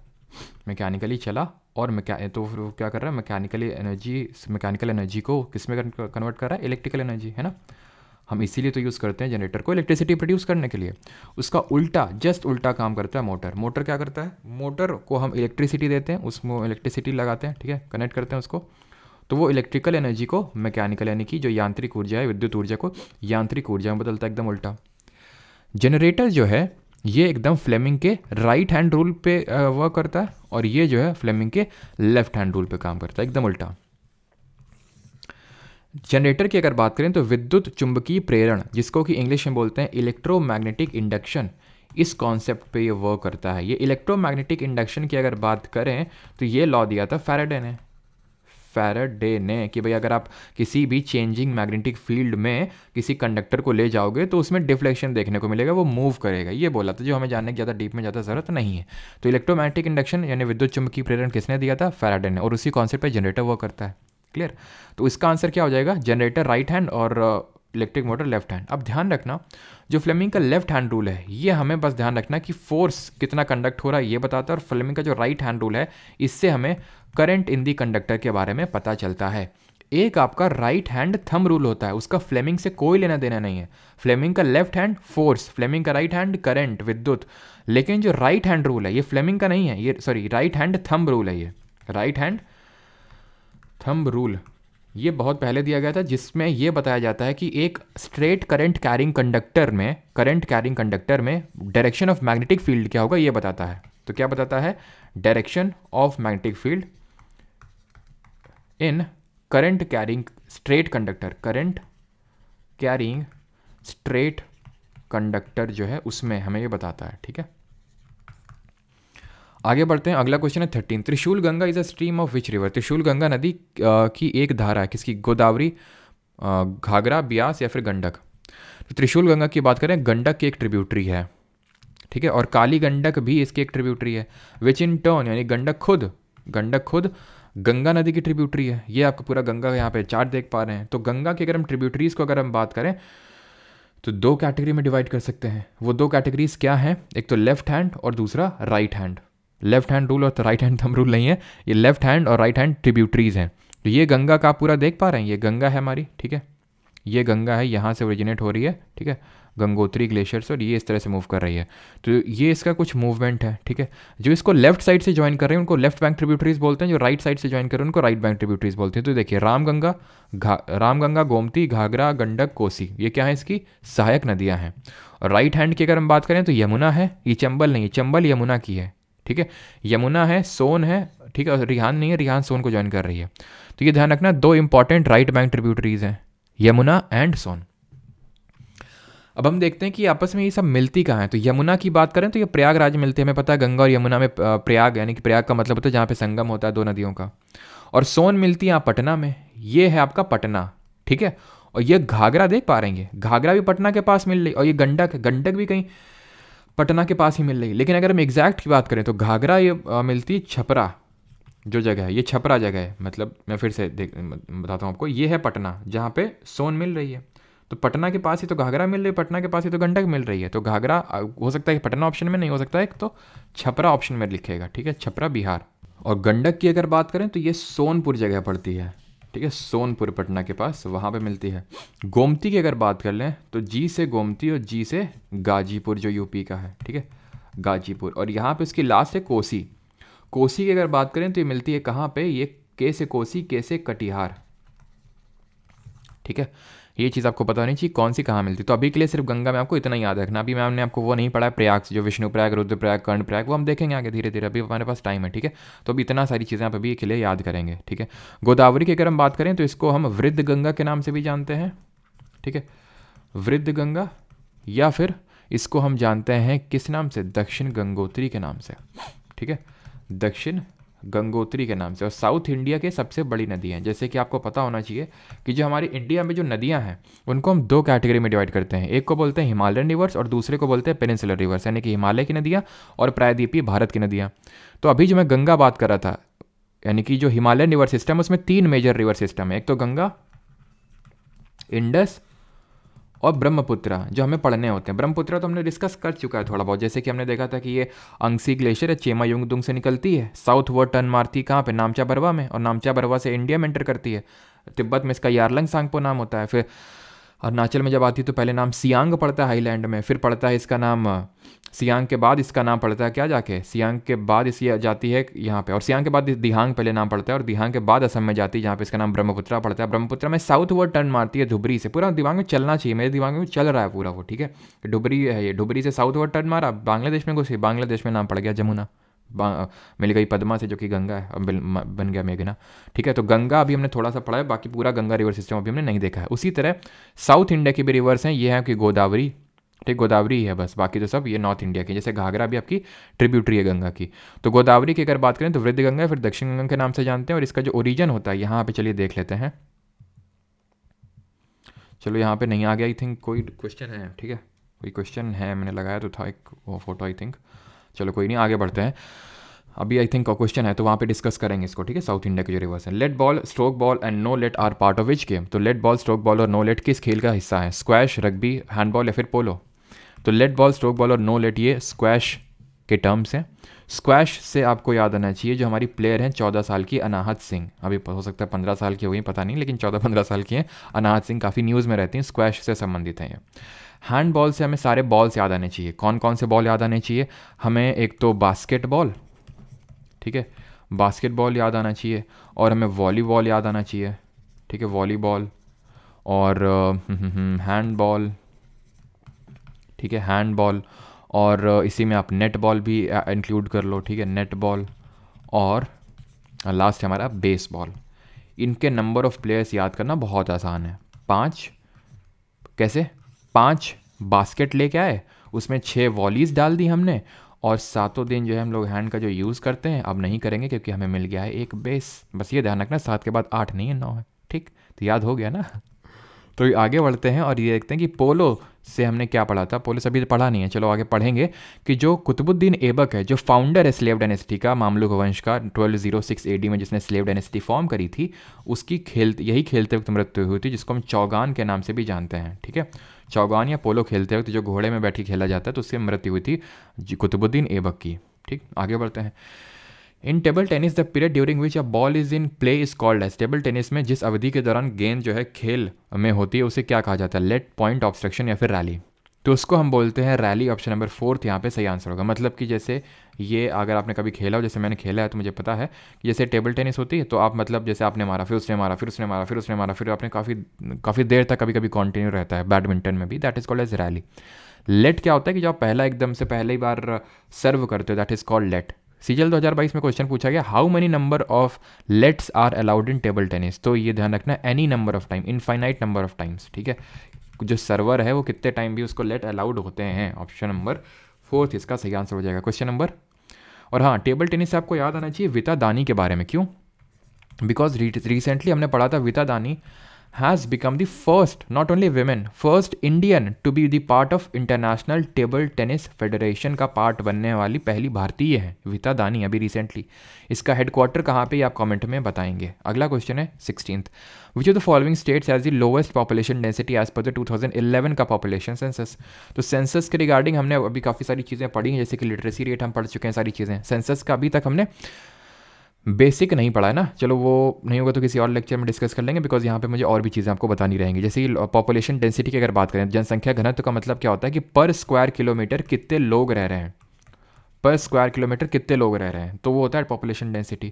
मैकेनिकली चला और मैके तो फिर वो क्या कर रहा है मैकेनिकली एनर्जी मैकेनिकल एनर्जी को किस में कन्वर्ट कर रहा है इलेक्ट्रिकल एनर्जी है ना हम इसीलिए तो यूज़ करते हैं जनरेटर को इलेक्ट्रिसिटी प्रोड्यूस करने के लिए उसका उल्टा जस्ट उल्टा काम करता है मोटर मोटर क्या करता है मोटर को हम इलेक्ट्रिसिटी देते हैं उसमें इलेक्ट्रिसिटी लगाते हैं ठीक है कनेक्ट करते हैं उसको तो वो इलेक्ट्रिकल एनर्जी को मैकेनिकल यानी कि जो यांत्रिक ऊर्जा है विद्युत ऊर्जा को यांत्रिक ऊर्जा में बदलता है एकदम उल्टा जनरेटर जो है ये एकदम फ्लेमिंग के राइट हैंड रूल पे वर्क करता है और ये जो है फ्लेमिंग के लेफ्ट हैंड रूल पे काम करता है एकदम उल्टा जनरेटर की अगर बात करें तो विद्युत चुंबकीय प्रेरण जिसको कि इंग्लिश में बोलते हैं इलेक्ट्रोमैग्नेटिक इंडक्शन इस कॉन्सेप्ट पे ये वर्क करता है ये इलेक्ट्रोमैग्नेटिक इंडक्शन की अगर बात करें तो ये लॉ दिया था फैराडे ने फेराडे ने कि भाई अगर आप किसी भी चेंजिंग मैग्नेटिक फील्ड में किसी कंडक्टर को ले जाओगे तो उसमें डिफ्लेक्शन देखने को मिलेगा वो मूव करेगा ये बोला था जो हमें जानने की ज़्यादा डीप में ज़्यादा ज़रूरत नहीं है तो इलेक्ट्रोमैग्नेटिक इंडक्शन यानी विद्युत चुंबकीय प्रेरण किसने दिया था फेराडे ने और उसी कॉन्सेप्ट पर जनरेटर वर्क करता है क्लियर तो इसका आंसर क्या हो जाएगा जनरेटर राइट हैंड और इलेक्ट्रिक मोटर लेफ्ट हैंड अब ध्यान रखना जो फ्लेमिंग का लेफ्ट हैंड रूल है ये हमें बस ध्यान रखना कि फोर्स कितना कंडक्ट हो रहा है ये बताता है और फ्लेमिंग का जो राइट हैंड रूल है इससे हमें करंट इन दी कंडक्टर के बारे में पता चलता है एक आपका राइट हैंड थम रूल होता है उसका फ्लेमिंग से कोई लेना देना नहीं है फ्लेमिंग का लेफ्ट हैंड फोर्स फ्लेमिंग का राइट हैंड करंट विद्युत लेकिन जो राइट हैंड रूल है ये फ्लेमिंग का नहीं है ये sorry right hand thumb rule है ये राइट हैंड थम रूल ये बहुत पहले दिया गया था जिसमें यह बताया जाता है कि एक स्ट्रेट करंट कैरिंग कंडक्टर में करंट कैरिंग कंडक्टर में डायरेक्शन ऑफ मैग्नेटिक फील्ड क्या होगा ये बताता है तो क्या बताता है direction of magnetic field in current carrying straight conductor current carrying straight conductor जो है उसमें हमें ये बताता है ठीक है आगे बढ़ते हैं अगला क्वेश्चन है thirteen Trishul Ganga is a stream of which river Trishul Ganga नदी की एक धारा है किसकी गोदावरी घाघरा ब्यास या फिर गंडक तो त्रिशूल गंगा की बात करें गंडक की एक ट्रिब्यूटरी है ठीक है और काली गंडक भी इसकी एक ट्रिब्यूटरी है विच इन टर्न यानी गंडक खुद गंडक खुद गंगा नदी की ट्रिब्यूटरी है ये आपको पूरा गंगा यहाँ पे चार्ट देख पा रहे हैं तो गंगा की अगर हम ट्रिब्यूटरीज़ को अगर हम बात करें तो दो कैटेगरी में डिवाइड कर सकते हैं वो दो कैटेगरीज क्या हैं एक तो लेफ्ट हैंड और दूसरा right hand left hand rule और राइट हैंड थम रूल नहीं है ये लेफ्ट हैंड और राइट हैंड ट्रिब्यूटरीज हैं तो ये गंगा का आप पूरा देख पा रहे हैं ये गंगा है हमारी ठीक है ये गंगा है यहाँ से ओरिजिनेट हो रही है ठीक है गंगोत्री ग्लेशियर्स और ये इस तरह से मूव कर रही है तो ये इसका कुछ मूवमेंट है ठीक है जो इसको लेफ्ट साइड से ज्वाइन कर रहे हैं उनको लेफ्ट बैंक ट्रिब्यूटरीज बोलते हैं जो राइट साइड से ज्वाइन कर रहे हैं उनको राइट बैंक ट्रिब्यूटरीज बोलते हैं तो देखिए रामगंगा घा रामगंगा गोमती घाघरा गंडक कोसी ये क्या है इसकी सहायक नदियाँ हैं और राइट हैंड की अगर हम बात करें तो यमुना है ये चंबल नहीं चंबल यमुना की है ठीक है यमुना है सोन है ठीक है रिहान नहीं है रिहान सोन को ज्वाइन कर रही है तो ये ध्यान रखना दो इंपॉर्टेंट राइट बैंक ट्रिब्यूटरीज हैं यमुना एंड सोन अब हम देखते हैं कि आपस में ये सब मिलती कहाँ है तो यमुना की बात करें तो ये प्रयागराज मिलते हैं हमें पता है गंगा और यमुना में प्रयाग यानी कि प्रयाग का मतलब होता है जहाँ पे संगम होता है दो नदियों का और सोन मिलती है पटना में ये है आपका पटना ठीक है और ये घाघरा देख पा रहेंगे घाघरा भी पटना के पास मिल रही और ये गंडक गंडक भी कहीं पटना के पास ही मिल रही लेकिन अगर हम एग्जैक्ट की बात करें तो घाघरा ये मिलती है छपरा जो जगह है ये छपरा जगह है मतलब मैं फिर से देख बताता हूँ आपको ये है पटना जहाँ पे सोन मिल रही है तो पटना के पास ही तो घाघरा मिल रही है पटना के पास ही तो गंडक मिल रही है तो घाघरा हो सकता है पटना ऑप्शन में नहीं हो सकता है तो छपरा ऑप्शन में लिखेगा ठीक है छपरा बिहार और गंडक की अगर बात करें तो ये सोनपुर जगह पड़ती है ठीक है सोनपुर पटना के पास वहाँ पे मिलती है गोमती की अगर बात कर लें तो जी से गोमती और जी से गाजीपुर जो यूपी का है ठीक है गाजीपुर और यहाँ पे इसकी लास्ट है कोसी कोसी की अगर बात करें तो ये मिलती है कहाँ पे ये के से कोसी के से कटिहार ठीक है ये चीज़ आपको पता होनी चाहिए कौन सी कहाँ मिलती तो अभी के लिए सिर्फ गंगा में आपको इतना याद रखना अभी मैम ने आपको वो नहीं पढ़ा प्रयाग जो विष्णु प्रयाग रुद्रप्रयाग कर्ण प्रयाग वो हम देखेंगे आगे धीरे धीरे अभी हमारे पास टाइम है ठीक है तो अभी इतना सारी चीज़ें आप अभी के लिए याद करेंगे ठीक है गोदावरी की अगर हम बात करें तो इसको हम वृद्ध गंगा के नाम से भी जानते हैं ठीक है वृद्ध गंगा या फिर इसको हम जानते हैं किस नाम से दक्षिण गंगोत्री के नाम से ठीक है दक्षिण गंगोत्री के नाम से और साउथ इंडिया के सबसे बड़ी नदी हैं जैसे कि आपको पता होना चाहिए कि जो हमारी इंडिया में जो नदियां हैं उनको हम दो कैटेगरी में डिवाइड करते हैं एक को बोलते हैं हिमालयन रिवर्स और दूसरे को बोलते हैं पेनिसुलर रिवर्स यानी कि हिमालय की नदियाँ और प्रायद्वीपीय भारत की नदियाँ तो अभी जो मैं गंगा बात कर रहा था यानी कि जो हिमालयन रिवर सिस्टम उसमें तीन मेजर रिवर सिस्टम है एक तो गंगा इंडस और ब्रह्मपुत्र जो हमें पढ़ने होते हैं ब्रह्मपुत्र तो हमने डिस्कस कर चुका है थोड़ा बहुत जैसे कि हमने देखा था कि ये अंगसी ग्लेशियर है चेमा युंगदुंग से निकलती है साउथ वर्ड टर्न मारती कहाँ पे नामचा बरवा में और नामचा बरवा से इंडिया में एंटर करती है तिब्बत में इसका यारलंग सांगपो नाम होता है फिर अरुणाचल में जब आती है तो पहले नाम सियांग पड़ता है हाईलैंड में फिर पड़ता है इसका नाम सियांग के बाद इसका नाम पड़ता है क्या जाके सियांग के बाद इस ये जाती है यहाँ पे और सियांग के बाद दिहांग पहले नाम पड़ता है और दिहांग के बाद असम में जाती है जहाँ पे इसका नाम ब्रह्मपुत्रा पड़ता है ब्रह्मपुत्रा में साउथ वर्ड टर्न मारती है धुबरी से पूरा दिमाग में चलना चाहिए मेरे दिमाग में चल रहा है पूरा वो ठीक है डुबरी है ये डुबरी से साउथ वर्ड टर्न मारा बांग्लादेश में घुसी बांग्लादेश में नाम पड़ गया जमुना मिल गई पदमा से जो कि गंगा है अब बन गया मेघना ठीक है तो गंगा अभी हमने थोड़ा सा पढ़ा है बाकी पूरा गंगा रिवर सिस्टम अभी हमने नहीं देखा है उसी तरह साउथ इंडिया की भी रिवर्स हैं ये हैं कि गोदावरी ठीक गोदावरी है बस बाकी तो सब ये नॉर्थ इंडिया की जैसे घाघरा भी आपकी ट्रिब्यूटरी है गंगा की तो गोदावरी की अगर बात करें तो वृद्ध गंगा फिर दक्षिण गंगा के नाम से जानते हैं और इसका जो ओरिजन होता है यहाँ पे चलिए देख लेते हैं चलो यहाँ पे नहीं आ गया आई थिंक कोई क्वेश्चन है ठीक है कोई क्वेश्चन है मैंने लगाया तो था एक वो फोटो आई थिंक चलो कोई नहीं आगे बढ़ते हैं अभी आई थिंक क्वेश्चन है तो वहाँ पे डिस्कस करेंगे इसको ठीक है साउथ इंडिया के जो रिवर्स है let ball stroke ball and no let are part of which game तो लेट बॉल स्ट्रोक बॉल और नो लेट किस खेल का हिस्सा है स्क्वैश रग्बी हैंडबॉल या फिर पोलो तो लेट बॉल स्ट्रोक बॉल और नो लेट ये स्क्वैश के टर्म्स हैं स्क्वैश से आपको याद आना चाहिए जो हमारी प्लेयर हैं चौदह साल की अनाहत सिंह अभी हो सकता है पंद्रह साल की हो गई पता नहीं लेकिन चौदह पंद्रह साल की हैं अनाहत सिंह काफ़ी न्यूज़ में रहती हैं स्क्वैश से संबंधित हैं ये हैंड बॉल से हमें सारे बॉल्स याद आने चाहिए कौन कौन से बॉल याद आने चाहिए हमें एक तो बास्केटबॉल ठीक है बास्केटबॉल याद आना चाहिए और हमें वॉलीबॉल याद आना चाहिए ठीक है वॉलीबॉल और हैंड हम्म, बॉल हम्म, हम्म, ठीक है हैंड बॉल और इसी में आप नेट बॉल भी इंक्लूड कर लो ठीक है नेट बॉल और लास्ट हमारा बेस बॉल इनके नंबर ऑफ प्लेयर्स याद करना बहुत आसान है पाँच कैसे पाँच बास्केट लेके आए उसमें छः वॉलीज डाल दी हमने और सातों दिन जो है हम लोग हैंड का जो यूज़ करते हैं अब नहीं करेंगे क्योंकि हमें मिल गया है एक बेस बस ये ध्यान रखना सात के बाद आठ नहीं है नौ है ठीक तो याद हो गया ना तो आगे बढ़ते हैं और ये देखते हैं कि पोलो से हमने क्या पढ़ा था से अभी पढ़ा नहीं है चलो आगे पढ़ेंगे कि जो कुतुबुद्दीन ऐबक है जो फाउंडर है स्लेव डेनेस्टी का मामलुक वंश का 1206 एडी में जिसने स्लेव डेनेस्टी फॉर्म करी थी उसकी खेल यही खेलते वक्त मृत्यु हुई थी जिसको हम चौगान के नाम से भी जानते हैं ठीक है चौगान या पोलो खेलते वक्त जो घोड़े में बैठी खेला जाता है तो उससे मृत्यु हुई थी कुतुबुद्दीन ऐबक की ठीक आगे बढ़ते हैं in table tennis the period during which a ball is in play is called as table tennis में जिस अवधि के दौरान गेंद जो है खेल में होती है उसे क्या कहा जाता है लेट पॉइंट ऑब्स्ट्रक्शन या फिर रैली तो उसको हम बोलते हैं रैली ऑप्शन नंबर फोर्थ यहाँ पे सही आंसर होगा मतलब कि जैसे ये अगर आपने कभी खेला हो जैसे मैंने खेला है तो मुझे पता है जैसे टेबल टेनिस होती है तो आप मतलब जैसे आपने मारा फिर उसने मारा फिर उसने मारा फिर उसने मारा फिर आपने काफ़ी काफ़ी देर तक कभी कभी कॉन्टिन्यू रहता है बैडमिंटन में भी that is called as rally let क्या होता है कि जो आप पहला एकदम से पहली बार सर्व करते हो दैट इज़ कॉल्ड लेट सीजल 2022 में क्वेश्चन पूछा गया how many number of lets are allowed in table tennis तो ये ध्यान रखना any number of time infinite number of times ठीक है जो सर्वर है वो कितने टाइम भी उसको लेट अलाउड होते हैं ऑप्शन नंबर फोर्थ इसका सही आंसर हो जाएगा क्वेश्चन नंबर और हाँ टेबल टेनिस से आपको याद आना चाहिए विता दानी के बारे में क्यों बिकॉज रिसेंटली हमने पढ़ा था विता दानी has become the first, not only women, first Indian to be the part of international table tennis federation का पार्ट बनने वाली पहली भारतीय है विता दानी अभी रिसेंटली इसका हेडक्वार्टर कहाँ पे आप कमेंट में बताएंगे अगला क्वेश्चन है sixteen which of the following states has the lowest population density as per the 2011 का पॉपुलेशन सेंसस तो सेंसस के रिगार्डिंग हमने अभी काफ़ी सारी चीज़ें पढ़ी हैं जैसे कि लिटरेसी रेट हम पढ़ चुके हैं सारी चीज़ें सेंसस का अभी तक हमने बेसिक नहीं पढ़ा है ना चलो वो नहीं होगा तो किसी और लेक्चर में डिस्कस कर लेंगे बिकॉज यहाँ पे मुझे और भी चीज़ें आपको बतानी रहेंगी जैसे पॉपुलेशन डेंसिटी uh, की अगर बात करें जनसंख्या घनत्व का मतलब क्या होता है कि पर स्क्वायर किलोमीटर कितने लोग रह रहे हैं पर स्क्वायर किलोमीटर कितने लोग रह रहे हैं तो वो होता है पॉपुलेशन डेंसिटी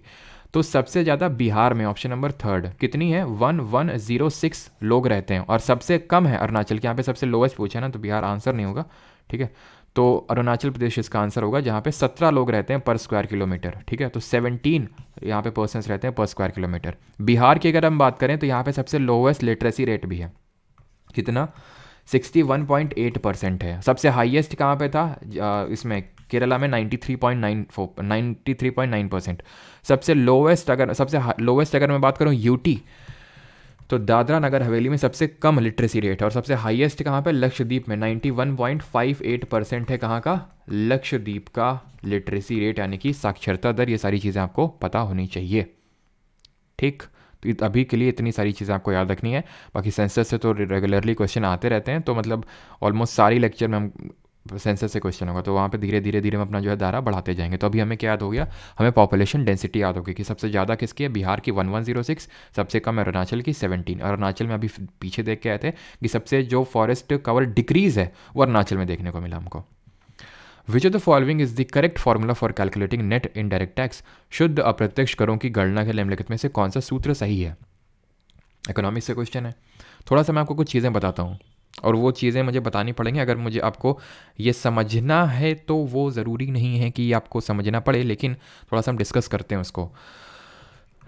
तो सबसे ज़्यादा बिहार में ऑप्शन नंबर थर्ड कितनी है वन वन जीरो सिक्स लोग रहते हैं और सबसे कम है अरुणाचल के यहाँ पे सबसे लोवेस्ट पूछा ना तो बिहार आंसर नहीं होगा ठीक है तो अरुणाचल प्रदेश इसका आंसर होगा जहाँ पे सत्रह लोग रहते हैं पर स्क्वायर किलोमीटर ठीक है तो सेवनटीन यहाँ पे पर्सनस रहते हैं पर स्क्वायर किलोमीटर बिहार की अगर हम बात करें तो यहाँ पे सबसे लोवेस्ट लिटरेसी रेट भी है कितना 61.8 परसेंट है सबसे हाईएस्ट कहाँ पे था इसमें केरला में 93.94 93.9 परसेंट सबसे लोवेस्ट अगर सबसे लोवेस्ट अगर मैं बात करूँ यूटी तो दादरा नगर हवेली में सबसे कम लिटरेसी रेट है और सबसे हाईएस्ट कहाँ पे लक्षद्वीप में 91.58 परसेंट है कहाँ का लक्षद्वीप का लिटरेसी रेट यानी कि साक्षरता दर ये सारी चीज़ें आपको पता होनी चाहिए ठीक तो अभी के लिए इतनी सारी चीज़ें आपको याद रखनी है बाकी सेंसस से तो रेगुलरली क्वेश्चन आते रहते हैं तो मतलब ऑलमोस्ट सारी लेक्चर में हम सेंसर से क्वेश्चन होगा तो वहाँ पे धीरे धीरे धीरे हम अपना जो है दायरा बढ़ाते जाएंगे तो अभी हमें क्या याद हो गया हमें पॉपुलेशन डेंसिटी याद होगी कि सबसे ज़्यादा किसकी है बिहार की वन वन जीरो सिक्स सबसे कम है अरुणाचल की सेवनटीन अरुणाचल में अभी पीछे देख के आए थे कि सबसे जो फॉरेस्ट कवर डिक्रीज़ है वो अरुणाचल में देखने को मिला हमको which of the following is the correct formula for calculating net indirect tax शुद्ध अप्रत्यक्ष करों की गणना के निम्नलिखित में से कौन सा सूत्र सही है इकोनॉमिक्स से क्वेश्चन है थोड़ा सा मैं आपको कुछ चीज़ें बताता हूँ और वो चीज़ें मुझे बतानी पड़ेंगी अगर मुझे आपको ये समझना है तो वो ज़रूरी नहीं है कि आपको समझना पड़े लेकिन थोड़ा सा हम डिस्कस करते हैं उसको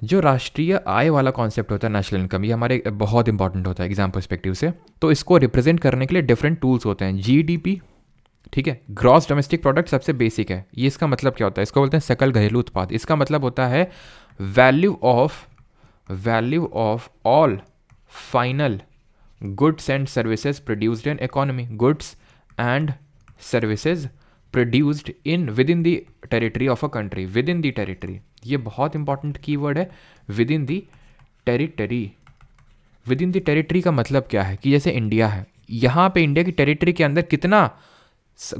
जो राष्ट्रीय आय वाला कॉन्सेप्ट होता है नेशनल इनकम ये हमारे बहुत इंपॉर्टेंट होता है एग्जाम परस्पेक्टिव से तो इसको रिप्रेजेंट करने के लिए डिफरेंट टूल्स होते हैं जी ठीक है ग्रॉस डोमेस्टिक प्रोडक्ट सबसे बेसिक है ये इसका मतलब क्या होता है इसको बोलते हैं सकल घरेलू उत्पाद इसका मतलब होता है value of value of all final goods and services produced in economy goods and services produced in within the territory of a country within the territory ये बहुत इंपॉर्टेंट वर्ड है within the territory within the territory का मतलब क्या है कि जैसे इंडिया है यहाँ पे इंडिया की टेरिटरी के अंदर कितना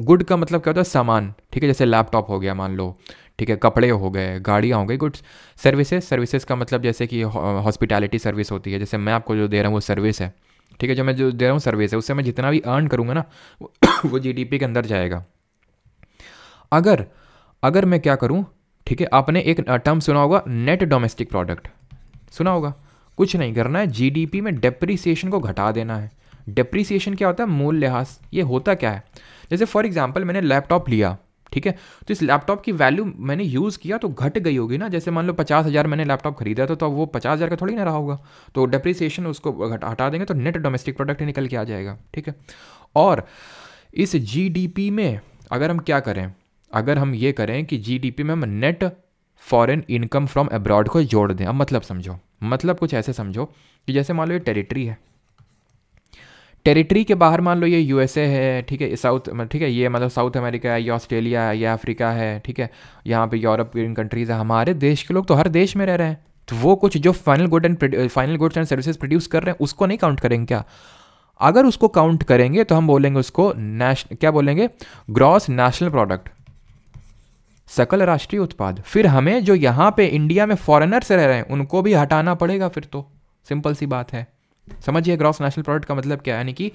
गुड का मतलब क्या होता है सामान ठीक है जैसे लैपटॉप हो गया मान लो ठीक है कपड़े हो गए गाड़ियाँ हो गई गुड्स सर्विसेज सर्विसेज का मतलब जैसे कि हॉस्पिटैलिटी सर्विस होती है जैसे मैं आपको जो दे रहा हूँ वो सर्विस है ठीक है जो मैं जो दे रहा हूँ सर्विस है उससे मैं जितना भी अर्न करूँगा ना वो जी के अंदर जाएगा अगर अगर मैं क्या करूँ ठीक है आपने एक टर्म सुना होगा नेट डोमेस्टिक प्रोडक्ट सुना होगा कुछ नहीं करना है जी में डेप्रिसिएशन को घटा देना है डेप्रिसिएशन क्या होता है मूल लिहाज ये होता क्या है जैसे फॉर एग्जाम्पल मैंने लैपटॉप लिया ठीक है तो इस लैपटॉप की वैल्यू मैंने यूज़ किया तो घट गई होगी ना जैसे मान लो पचास हज़ार मैंने लैपटॉप खरीदा था तो वो पचास हज़ार का थोड़ी ना रहा होगा तो डिप्रिसिएशन उसको हटा देंगे तो नेट डोमेस्टिक प्रोडक्ट निकल के आ जाएगा ठीक है और इस जी में अगर हम क्या करें अगर हम ये करें कि जी में हम net foreign income from abroad को जोड़ दें अब मतलब समझो मतलब कुछ ऐसे समझो कि जैसे मान लो ये टेरिटरी है टेरिटरी के बाहर मान लो ये यूएसए है ठीक है साउथ ठीक है ये मतलब साउथ अमेरिका है ये ऑस्ट्रेलिया है ये अफ्रीका है ठीक है यहाँ पे यूरोपियन कंट्रीज़ है हमारे देश के लोग तो हर देश में रह रहे हैं तो वो कुछ जो final good and final goods and services produce कर रहे हैं उसको नहीं काउंट करेंगे क्या अगर उसको काउंट करेंगे तो हम बोलेंगे उसको नेशनल क्या बोलेंगे ग्रॉस नेशनल प्रोडक्ट सकल राष्ट्रीय उत्पाद फिर हमें जो यहाँ पे इंडिया में फॉरेनर्स रह रहे हैं उनको भी हटाना पड़ेगा फिर तो सिंपल सी बात है समझिए ग्रॉस नेशनल प्रोडक्ट का मतलब क्या है यानी कि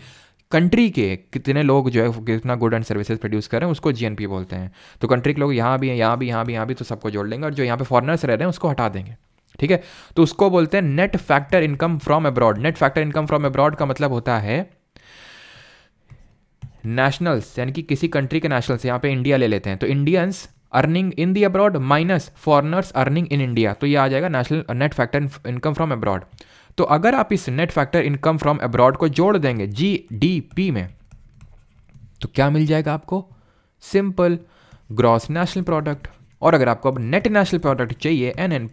कंट्री के कितने लोग जो है कितना गुड एंड सर्विसेज प्रोड्यूस कर रहे हैं उसको जीएनपी बोलते हैं तो कंट्री के लोग यहाँ भी हैं यहाँ भी यहाँ भी यहाँ भी तो सबको जोड़ लेंगे और जो यहाँ पे फॉरनर्स रह रहे हैं उसको हटा देंगे ठीक है तो उसको बोलते हैं net factor income from abroad net factor income from abroad का मतलब होता है नेशनल्स यानी कि किसी कंट्री के नेशनल्स यहाँ पे इंडिया ले लेते हैं तो Indians earning in the abroad minus foreigners earning in India तो ये आ जाएगा national net factor income from abroad तो अगर आप इस net factor income from abroad को जोड़ देंगे जी डी पी में तो क्या मिल जाएगा आपको सिंपल ग्रॉस नेशनल प्रोडक्ट और अगर आपको अब नेट नेशनल प्रोडक्ट चाहिए एन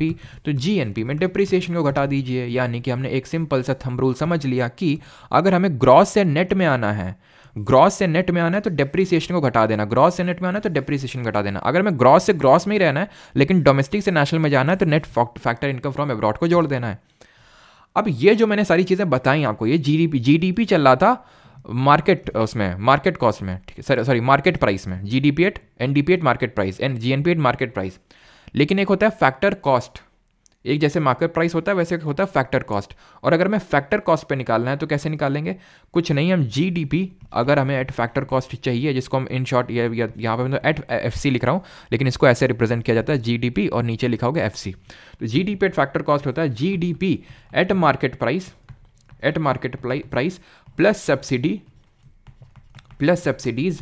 तो जी में डिप्रिसिएशन को घटा दीजिए यानी कि हमने एक सिंपल सा थम रूल समझ लिया कि अगर हमें ग्रॉस से नेट में आना है ग्रॉस से नेट में आना है तो डेप्रिसिएशन को घटा देना ग्रॉस से नेट में आना है तो डेप्रिसिएशन घटा देना अगर हमें ग्रॉस से ग्रॉस में ही रहना है लेकिन डोमेस्टिक से नेशनल में जाना है तो net factor income from abroad को जोड़ देना है अब ये जो मैंने सारी चीज़ें बताई आपको ये डी जीडीपी चल रहा था मार्केट उसमें मार्केट कॉस्ट में ठीक है सॉरी मार्केट प्राइस में G D P at N D P at market price N G N P at market price लेकिन एक होता है फैक्टर कॉस्ट एक जैसे मार्कर प्राइस होता है वैसे होता है फैक्टर कॉस्ट और अगर हमें फैक्टर कॉस्ट पे निकालना है तो कैसे निकालेंगे कुछ नहीं हम जी अगर हमें एट फैक्टर कॉस्ट चाहिए जिसको हम इन शॉर्ट या यहाँ पर मैं तो एट एफ लिख रहा हूँ लेकिन इसको ऐसे रिप्रेजेंट किया जाता है जीडीपी और नीचे लिखा होगा एफ तो जी एट फैक्टर कॉस्ट होता है G at market price at market price plus subsidy plus subsidies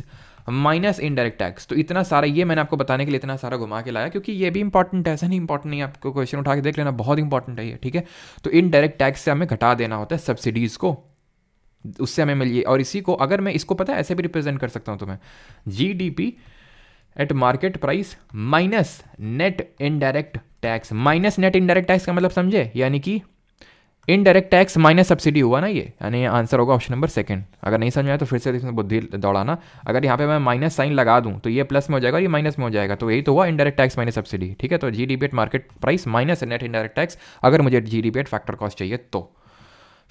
minus indirect tax तो इतना सारा ये मैंने आपको बताने के लिए इतना सारा घुमा के लाया क्योंकि ये भी इंपॉर्टेंट है ऐसा नहीं इंपॉर्टेंट नहीं आपको क्वेश्चन उठा के देख लेना बहुत इंपॉर्टेंट है ये ठीक है तो इनडायरेक्ट टैक्स से हमें घटा देना होता है सब्सिडीज़ को उससे हमें मिलिए और इसी को अगर मैं इसको पता है ऐसे भी रिप्रेजेंट कर सकता हूं तो मैं G D P at market price minus net indirect tax minus net indirect tax का मतलब समझे यानी कि इनडायरेक्ट टैक्स माइनस सब्सिडी हुआ ना ये यानी आंसर होगा ऑप्शन नंबर सेकंड अगर नहीं समझ आया तो फिर से इसमें बुद्धि दौड़ाना अगर यहाँ पे मैं माइनस साइन लगा दूँ तो ये प्लस में हो जाएगा ये माइनस में हो जाएगा तो यही तो हुआ इनडायरेक्ट टैक्स माइनस सब्सिडी ठीक है तो G market price minus net indirect tax अगर मुझे जी फैक्टर कॉस्ट चाहिए तो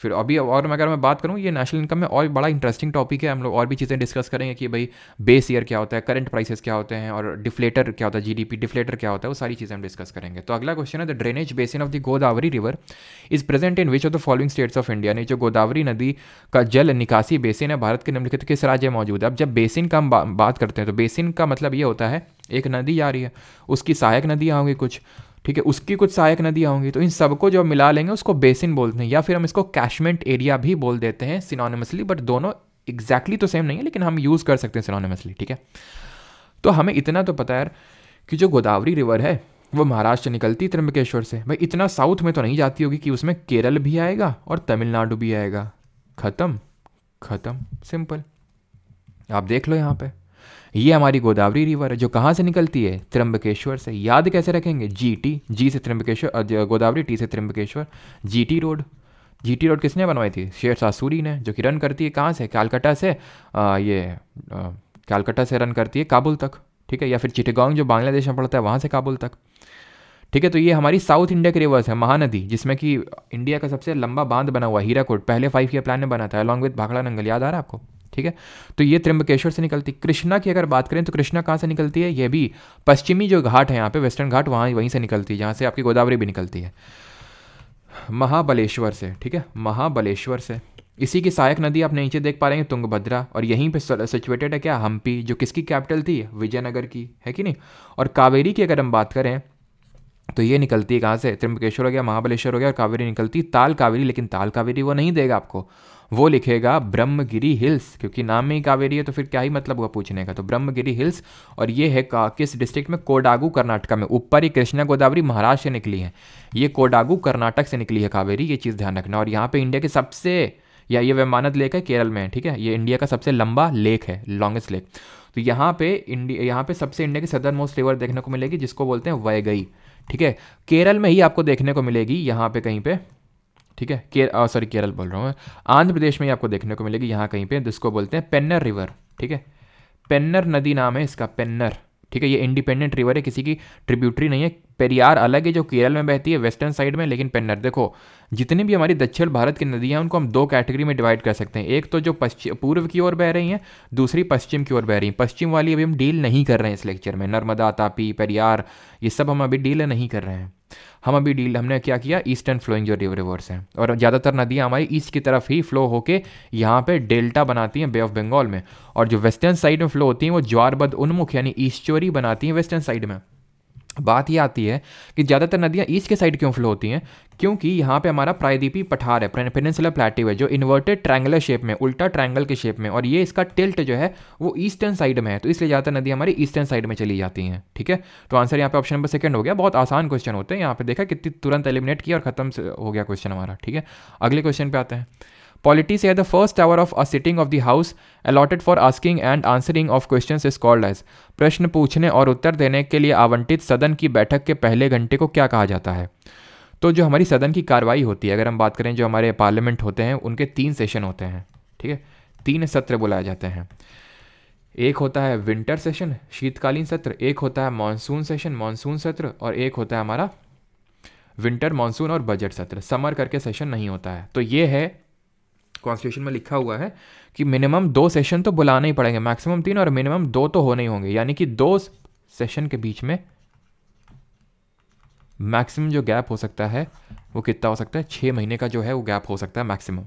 फिर अभी और अगर मैं बात करूँ ये नेशनल इनकम में और बड़ा इंटरेस्टिंग टॉपिक है हम लोग और भी चीज़ें डिस्कस करेंगे कि भाई बेस ईयर क्या होता है करंट प्राइसेस क्या होते हैं और डिफ्लेटर क्या होता है जीडीपी डिफ्लेटर क्या होता है वो सारी चीज़ें हम डिस्कस करेंगे तो अगला क्वेश्चन है the drainage basin of the Godavari river is present in which of the following states of India ने जो गोदावरी नदी का जल निकासी बेसिन है भारत के निम्नलिखित किस राज्य में मौजूद है अब जब बेसिन का हम बात करते हैं तो बेसिन का मतलब ये होता है एक नदी आ रही है उसकी सहायक नदियाँ होंगी कुछ ठीक है उसकी कुछ सहायक नदियाँ होंगी तो इन सबको जो मिला लेंगे उसको बेसिन बोलते हैं या फिर हम इसको कैशमेंट एरिया भी बोल देते हैं सिनोनिमसली बट दोनों एग्जैक्टली exactly तो सेम नहीं है लेकिन हम यूज़ कर सकते हैं सिनोनिमसली ठीक है तो हमें इतना तो पता है कि जो गोदावरी रिवर है वो महाराष्ट्र निकलती है त्र्यंबकेश्वर से भाई इतना साउथ में तो नहीं जाती होगी कि उसमें केरल भी आएगा और तमिलनाडु भी आएगा ख़त्म ख़त्म सिंपल आप देख लो यहाँ पे ये हमारी गोदावरी रिवर है जो कहाँ से निकलती है त्र्यंबकेश्वर से याद कैसे रखेंगे जी टी जी से त्र्यंबकेश्वर गोदावरी टी से Trimbakeshwar G T road G T road किसने बनवाई थी शेर सासूरी ने जो कि रन करती है कहाँ से कैलकटा से आ, ये कैलकाटा से रन करती है काबुल तक ठीक है या फिर चिटगांग जो बांग्लादेश में पड़ता है वहाँ से काबुल तक ठीक है तो ये हमारी साउथ इंडिया की रिवर्स है महानदी जिसमें कि इंडिया का सबसे लंबा बांध बना हुआ हीराकोट पहले फाइव ईयर प्लान में बना था अलॉन्ग विद भाखड़ा नंगल याद आ रहा है आपको ठीक है तो ये त्रिंबकेश्वर से निकलती कृष्णा की अगर बात करें तो कृष्णा कहाँ से निकलती है ये भी पश्चिमी जो घाट है यहाँ पे वेस्टर्न घाट वहाँ वहीं से निकलती है जहाँ से आपकी गोदावरी भी निकलती है महाबलेश्वर से ठीक है महाबलेश्वर से इसी की सहायक नदी आप नीचे देख पा रहे हैं तुंगभद्रा और यहीं पे सिचुएटेड है क्या हम्पी जो किसकी कैपिटल थी विजयनगर की है कि नहीं और कावेरी की अगर हम बात करें तो ये निकलती है कहाँ से त्रिंबकेश्वर हो गया महाबलेश्वर हो गया और कावेरी निकलती ताल कावेरी लेकिन ताल कावेरी वो नहीं देगा आपको वो लिखेगा ब्रह्मगिरी हिल्स क्योंकि नाम में ही कावेरी है तो फिर क्या ही मतलब होगा पूछने का तो ब्रह्मगिरी हिल्स और ये है का किस डिस्ट्रिक्ट में कोडागू कर्नाटका में ऊपर ही कृष्णा गोदावरी महाराष्ट्र से निकली है ये कोडागू कर्नाटक से निकली है कावेरी ये चीज़ ध्यान रखना और यहाँ पर इंडिया के सबसे या ये वैमानत लेक है केरल में ठीक है ये इंडिया का सबसे लंबा लेक है लॉन्गेस्ट लेक तो यहाँ पे इंडिया यहाँ पे सबसे इंडिया की सदर मोस्ट रिवर देखने को मिलेगी जिसको बोलते हैं वैगई ठीक है केरल में ही आपको देखने को मिलेगी यहाँ पे कहीं पे ठीक है केर सॉरी केरल बोल रहा हूँ आंध्र प्रदेश में ही आपको देखने को मिलेगी यहाँ कहीं पे जिसको बोलते हैं पेन्नर रिवर ठीक है पेन्नर नदी नाम है इसका पेन्नर ठीक है ये इंडिपेंडेंट रिवर है किसी की ट्रिब्यूटरी नहीं है पेरियार अलग है जो केरल में बहती है वेस्टर्न साइड में लेकिन पेन्नर देखो जितने भी हमारी दक्षिण भारत की नदियाँ उनको हम दो कैटेगरी में डिवाइड कर सकते हैं एक तो जो पश्चिम पूर्व की ओर बह रही हैं दूसरी पश्चिम की ओर बह रही हैं पश्चिम वाली अभी हम डील नहीं कर रहे हैं इस लेक्चर में नर्मदा तापी पेरियार ये सब हम अभी डील नहीं कर रहे हैं हम अभी डील हमने क्या किया ईस्टर्न फ्लोइंग जो रिवर रिवर्स हैं और ज़्यादातर नदियाँ हमारी ईस्ट की तरफ ही फ्लो होकर यहाँ पर डेल्टा बनाती हैं बे ऑफ बंगाल में और जो वेस्टर्न साइड में फ्लो होती हैं वो ज्वारबद्ध उन्मुख यानी ईस्टोरी बनाती हैं वेस्टर्न साइड में बात ये आती है कि ज़्यादातर नदियाँ ईस्ट के साइड क्यों फ्लो होती हैं क्योंकि यहाँ पे हमारा प्रायद्वीपी पठार है पेनिसुलर प्लेटिव है जो इन्वर्टेड ट्रायंगलर शेप में उल्टा ट्रायंगल के शेप में और ये इसका टिल्ट जो है वो ईस्टर्न साइड में है तो इसलिए ज़्यादातर नदियाँ हमारी ईस्टर्न साइड में चली जाती हैं ठीक है तो आंसर यहाँ पे ऑप्शन नंबर सेकंड हो गया बहुत आसान क्वेश्चन होते हैं यहाँ पे देखा कितनी तुरंत एलिमिनेट किया और खत्म हो गया क्वेश्चन हमारा ठीक है अगले क्वेश्चन पे आते हैं पॉलिटी से the first hour of a sitting of the house allotted for asking and answering of question is called as प्रश्न पूछने और उत्तर देने के लिए आवंटित सदन की बैठक के पहले घंटे को क्या कहा जाता है तो जो हमारी सदन की कार्रवाई होती है अगर हम बात करें जो हमारे पार्लियामेंट होते हैं उनके तीन सेशन होते हैं ठीक है तीन सत्र बुलाए जाते हैं एक होता है विंटर सेशन शीतकालीन सत्र एक होता है मानसून सेशन मानसून सत्र और एक होता है हमारा विंटर मानसून और बजट सत्र समर करके सेशन नहीं होता है तो ये है कॉन्स्टिट्यूशन में लिखा हुआ है कि मिनिमम दो सेशन तो बुलाने ही पड़ेंगे मैक्सिमम तीन और मिनिमम दो तो होने ही होंगे यानी कि दो सेशन के बीच में मैक्सिमम जो गैप हो सकता है वो कितना हो सकता है छः महीने का जो है वो गैप हो सकता है मैक्सिमम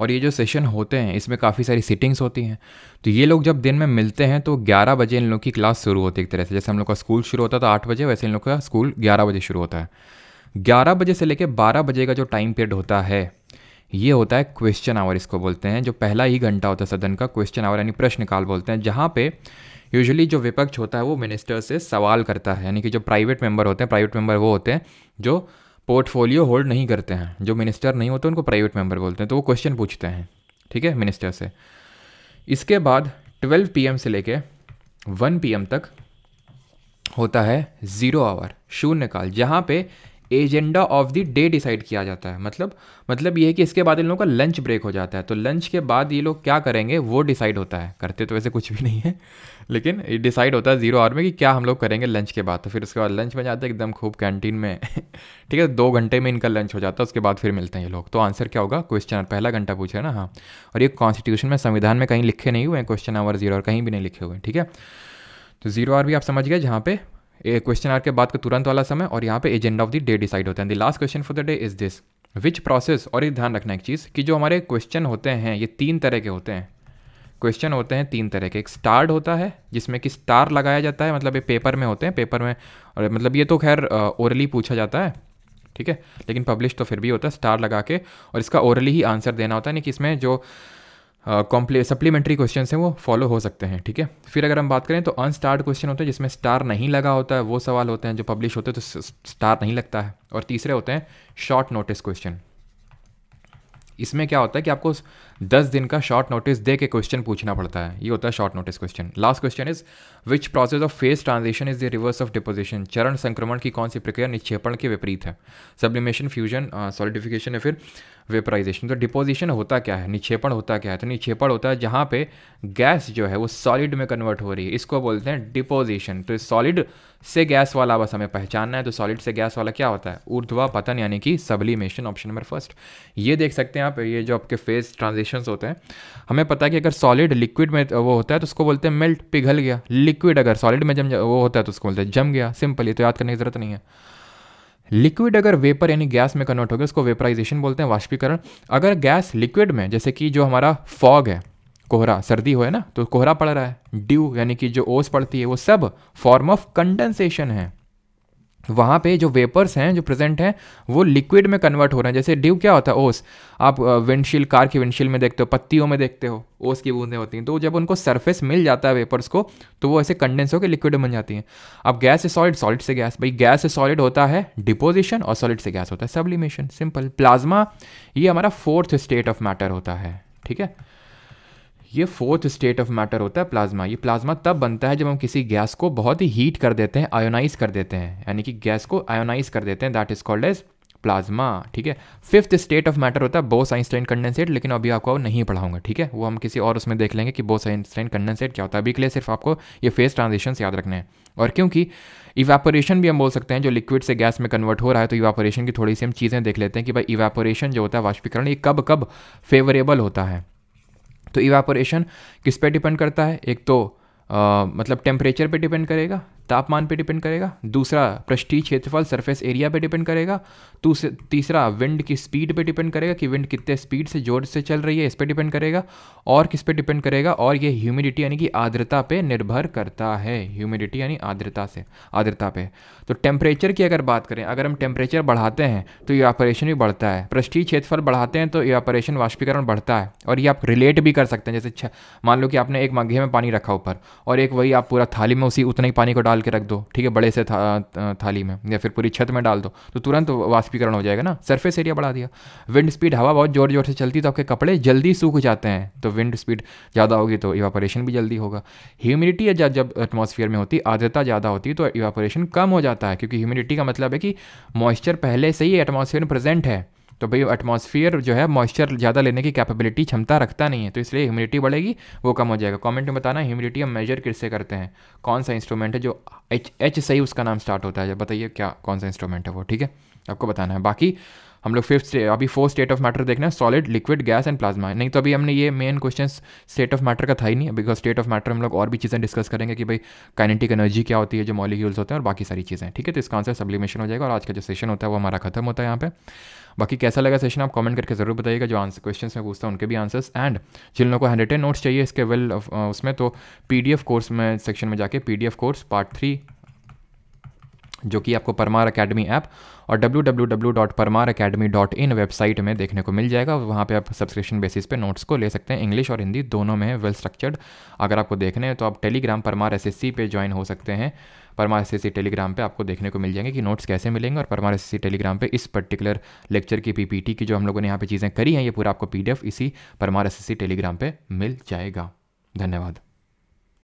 और ये जो सेशन होते हैं इसमें काफ़ी सारी सिटिंग्स होती हैं तो ये लोग जब दिन में मिलते हैं तो 11 बजे इन लोग की क्लास शुरू होती है एक तरह से जैसे हम लोग का स्कूल शुरू होता है तो आठ बजे वैसे इन लोग का स्कूल ग्यारह बजे शुरू होता है ग्यारह बजे से लेकर बारह बजे का जो टाइम पीरियड होता है ये होता है क्वेश्चन आवर इसको बोलते हैं जो पहला ही घंटा होता है सदन का क्वेश्चन आवर यानी प्रश्नकाल बोलते हैं जहाँ पे यूजुअली जो विपक्ष होता है वो मिनिस्टर से सवाल करता है यानी कि जो प्राइवेट मेंबर होते हैं प्राइवेट मेंबर वो होते हैं जो पोर्टफोलियो होल्ड नहीं करते हैं जो मिनिस्टर नहीं होते उनको प्राइवेट मेंबर बोलते हैं तो वो क्वेश्चन पूछते हैं ठीक है मिनिस्टर से इसके बाद 12 पीएम से लेके 1 पीएम तक होता है ज़ीरो आवर शून्यकाल जहाँ पे agenda of the day decide किया जाता है मतलब मतलब ये है कि इसके बाद इन लोगों का लंच ब्रेक हो जाता है तो लंच के बाद ये लोग क्या करेंगे वो डिसाइड होता है करते तो वैसे कुछ भी नहीं है लेकिन ये डिसाइड होता है जीरो आवर में कि क्या हम लोग करेंगे लंच के बाद तो फिर उसके बाद लंच में जाते हैं एकदम खूब कैंटीन में ठीक है दो घंटे में इनका लंच हो जाता है उसके बाद फिर मिलते हैं ये लोग तो आंसर क्या होगा क्वेश्चन पहला घंटा पूछे ना हाँ और ये कॉन्स्टिट्यूशन में संविधान में कहीं लिखे नहीं हुए हैं क्वेश्चन आवर जीरो और कहीं भी नहीं लिखे हुए ठीक है तो जीरो आर भी आप समझ गए जहाँ पे क्वेश्चन आर के बाद का तुरंत वाला समय और यहाँ पे agenda of the day decide होता है the last question for the day is this which process और ये ध्यान रखना एक चीज़ कि जो हमारे क्वेश्चन होते हैं ये तीन तरह के होते हैं क्वेश्चन होते हैं तीन तरह के एक स्टार्ड होता है जिसमें कि स्टार लगाया जाता है मतलब ये पेपर में होते हैं पेपर में और मतलब ये तो खैर ओरली पूछा जाता है ठीक है लेकिन पब्लिश तो फिर भी होता है स्टार लगा के और इसका ओरली ही आंसर देना होता है नहीं कि इसमें जो कॉम्प्ले सप्लीमेंट्री क्वेश्चन हैं वो फॉलो हो सकते हैं ठीक है फिर अगर हम बात करें तो अनस्टार्ड क्वेश्चन होते हैं जिसमें स्टार नहीं लगा होता है वो सवाल होते हैं जो पब्लिश होते हैं तो स्टार नहीं लगता है और तीसरे होते हैं शॉर्ट नोटिस क्वेश्चन इसमें क्या होता है कि आपको दस दिन का शॉर्ट नोटिस दे के क्वेश्चन पूछना पड़ता है ये होता है short notice question last question is which process of phase transition is the reverse of deposition चरण संक्रमण की कौन सी प्रक्रिया निक्षेपण के विपरीत है सब्लिमेशन फ्यूजन सॉलिडिफिकेशन या फिर वेपराइजेशन तो डिपोजिशन होता क्या है निक्षेपण होता क्या है तो निक्षेपण होता है जहाँ पे गैस जो है वो सॉलिड में कन्वर्ट हो रही है इसको बोलते हैं डिपोजिशन तो सॉलिड से गैस वाला बस हमें पहचानना है तो सॉलिड से गैस वाला क्या होता है ऊर्ध्वा पतन यानी कि सबलिमेशन ऑप्शन नंबर फर्स्ट ये देख सकते हैं आप ये जो आपके फेस ट्रांजेक्शन होते हैं हमें पता है कि अगर सॉलिड लिक्विड में वो होता है तो उसको बोलते हैं मेल्ट पिघल गया लिक्विड अगर सॉलिड में जम वो होता है तो उसको बोलते हैं जम गया सिंपल ये तो याद करने की ज़रूरत नहीं है लिक्विड अगर वेपर यानी गैस में कन्वर्ट हो गया उसको वेपराइजेशन बोलते हैं वाष्पीकरण अगर गैस लिक्विड में जैसे कि जो हमारा फॉग है कोहरा सर्दी हो है ना तो कोहरा पड़ रहा है ड्यू यानी कि जो ओस पड़ती है वो सब फॉर्म ऑफ कंडेंसेशन है वहाँ पे जो वेपर्स हैं जो प्रेजेंट हैं वो लिक्विड में कन्वर्ट हो रहे हैं जैसे ड्यू क्या होता है ओस आप विंडशील्ड कार की विंडशील्ड में देखते हो पत्तियों में देखते हो ओस की बूंदें होती हैं तो जब उनको सरफेस मिल जाता है वेपर्स को तो वो ऐसे कंडेंस होकर लिक्विड बन जाती हैं अब गैस से सॉलिड सॉलिड से गैस भाई गैस से सॉलिड होता है डिपोजिशन और सॉलिड से गैस होता है सब्लिमेशन सिंपल प्लाज्मा ये हमारा फोर्थ स्टेट ऑफ मैटर होता है ठीक है ये फोर्थ स्टेट ऑफ मैटर होता है प्लाज्मा ये प्लाज्मा तब बनता है जब हम किसी गैस को बहुत ही हीट कर देते हैं आयोनाइज कर देते हैं यानी कि गैस को आयोनाइज कर देते हैं that is called as plasma ठीक है फिफ्थ स्टेट ऑफ मैटर होता है बोस आइंस्टाइन कंडेंसेट लेकिन अभी आपको नहीं पढ़ाऊंगा ठीक है वो हम किसी और उसमें देख लेंगे कि बोस आइंस्टाइन कंडेंसेट क्या होता है अभी के लिए सिर्फ आपको ये फेस ट्रांजिशन याद रखने हैं और क्योंकि इवेपोरेशन भी हम बोल सकते हैं जो लिक्विड से गैस में कन्वर्ट हो रहा है तो इवेपोरेशन की थोड़ी सी हम चीज़ें देख लेते हैं कि भाई इवेपोरेशन जो होता है वाष्पीकरण ये कब कब फेवरेबल होता है तो इवापोरेशन किस पे डिपेंड करता है एक तो आ, मतलब टेम्परेचर पे डिपेंड करेगा तापमान पे डिपेंड करेगा दूसरा पृष्ठीय क्षेत्रफल सरफेस एरिया पे डिपेंड करेगा तीसरा विंड की स्पीड पे डिपेंड करेगा कि विंड कितने स्पीड से जोर से चल रही है इस पर डिपेंड करेगा और किस पे डिपेंड करेगा और ये ह्यूमिडिटी यानी कि आर्द्रता पे निर्भर करता है ह्यूमिडिटी यानी आर्द्रता से आर्द्रता पे तो टेम्परेचर की अगर बात करें अगर हम टेम्परेचर बढ़ाते हैं तो ये ऑपरेशन भी बढ़ता है पृष्ठीय क्षेत्रफल बढ़ाते हैं तो ये ऑपरेशन वाष्पीकरण बढ़ता है और ये आप रिलेट भी कर सकते हैं जैसे मान लो कि आपने एक मघे में पानी रखा ऊपर और एक वही आप पूरा थाली में उसी उतना ही पानी को डाल के रख दो ठीक है बड़े से था, थाली में या फिर पूरी छत में डाल दो तो तुरंत वाष्पीकरण हो जाएगा ना सरफेस एरिया बढ़ा दिया विंड स्पीड हवा बहुत ज़ोर ज़ोर से चलती तो आपके कपड़े जल्दी सूख जाते हैं तो विंड स्पीड ज़्यादा होगी तो इवापोरेशन भी जल्दी होगा ह्यूमिडिटी जब एटमोसफियर में होती आर्द्रता ज़्यादा होती तो इवापोरेशन कम हो जाता है क्योंकि ह्यूमिडिटी का मतलब है कि मॉइस्चर पहले से ही एटमोसफियर में प्रेजेंट है तो भाई एटमॉस्फेयर जो है मॉइस्चर ज़्यादा लेने की कैपेबिलिटी क्षमता रखता नहीं है तो इसलिए ह्यूमिडिटी बढ़ेगी वो कम हो जाएगा कमेंट में बताना ह्यूमिडिटी हम मेजर किससे करते हैं कौन सा इंस्ट्रूमेंट है जो एच एच सही उसका नाम स्टार्ट होता है जब बताइए क्या कौन सा इंस्ट्रूमेंट है वो ठीक है आपको बताना है बाकी हम लोग फिफ्थ अभी फोर्थ स्टेट ऑफ मैटर देखना है solid liquid gas and plasma नहीं तो अभी हमने ये main question state of matter का था ही नहीं बिकॉज स्टेट ऑफ मैटर हम लोग और भी चीज़ें डिस्कस करेंगे कि भाई काइनेटिक एनर्जी क्या होती है जो मॉलिक्यूल्स होते हैं और बाकी सारी चीज़ें ठीक है तो इसका आंसर सब्लिमेशन हो जाएगा और आज का जो सेशन होता है वो हमारा खत्म होता है यहाँ पर बाकी कैसा लगा सेशन आप कमेंट करके ज़रूर बताइएगा जो आंसर क्वेश्चन में पूछता हूँ उनके भी आंसर्स एंड जिन लोगों को हैंड रिटन नोट्स चाहिए इसके वेल uh, उसमें तो पी कोर्स में सेक्शन में जाके पी कोर्स पार्ट थ्री जो कि आपको परमार अकेडमी ऐप और www.parmaracademy.in वेबसाइट में देखने को मिल जाएगा वहाँ पे आप सब्सक्रिप्शन बेसिस पे नोट्स को ले सकते हैं इंग्लिश और हिंदी दोनों में वेल स्ट्रक्चर्ड अगर आपको देखने हैं तो आप टेलीग्राम परमार एस पे ज्वाइन हो सकते हैं परमार सी टेलीग्राम पे आपको देखने को मिल जाएंगे कि नोट्स कैसे मिलेंगे और परमार सी टेलीग्राम पे इस पर्टिकुलर लेक्चर की पीपीटी की जो हम लोगों ने यहाँ पे चीज़ें करी हैं ये पूरा आपको पीडीएफ इसी परमार सी टेलीग्राम पे मिल जाएगा धन्यवाद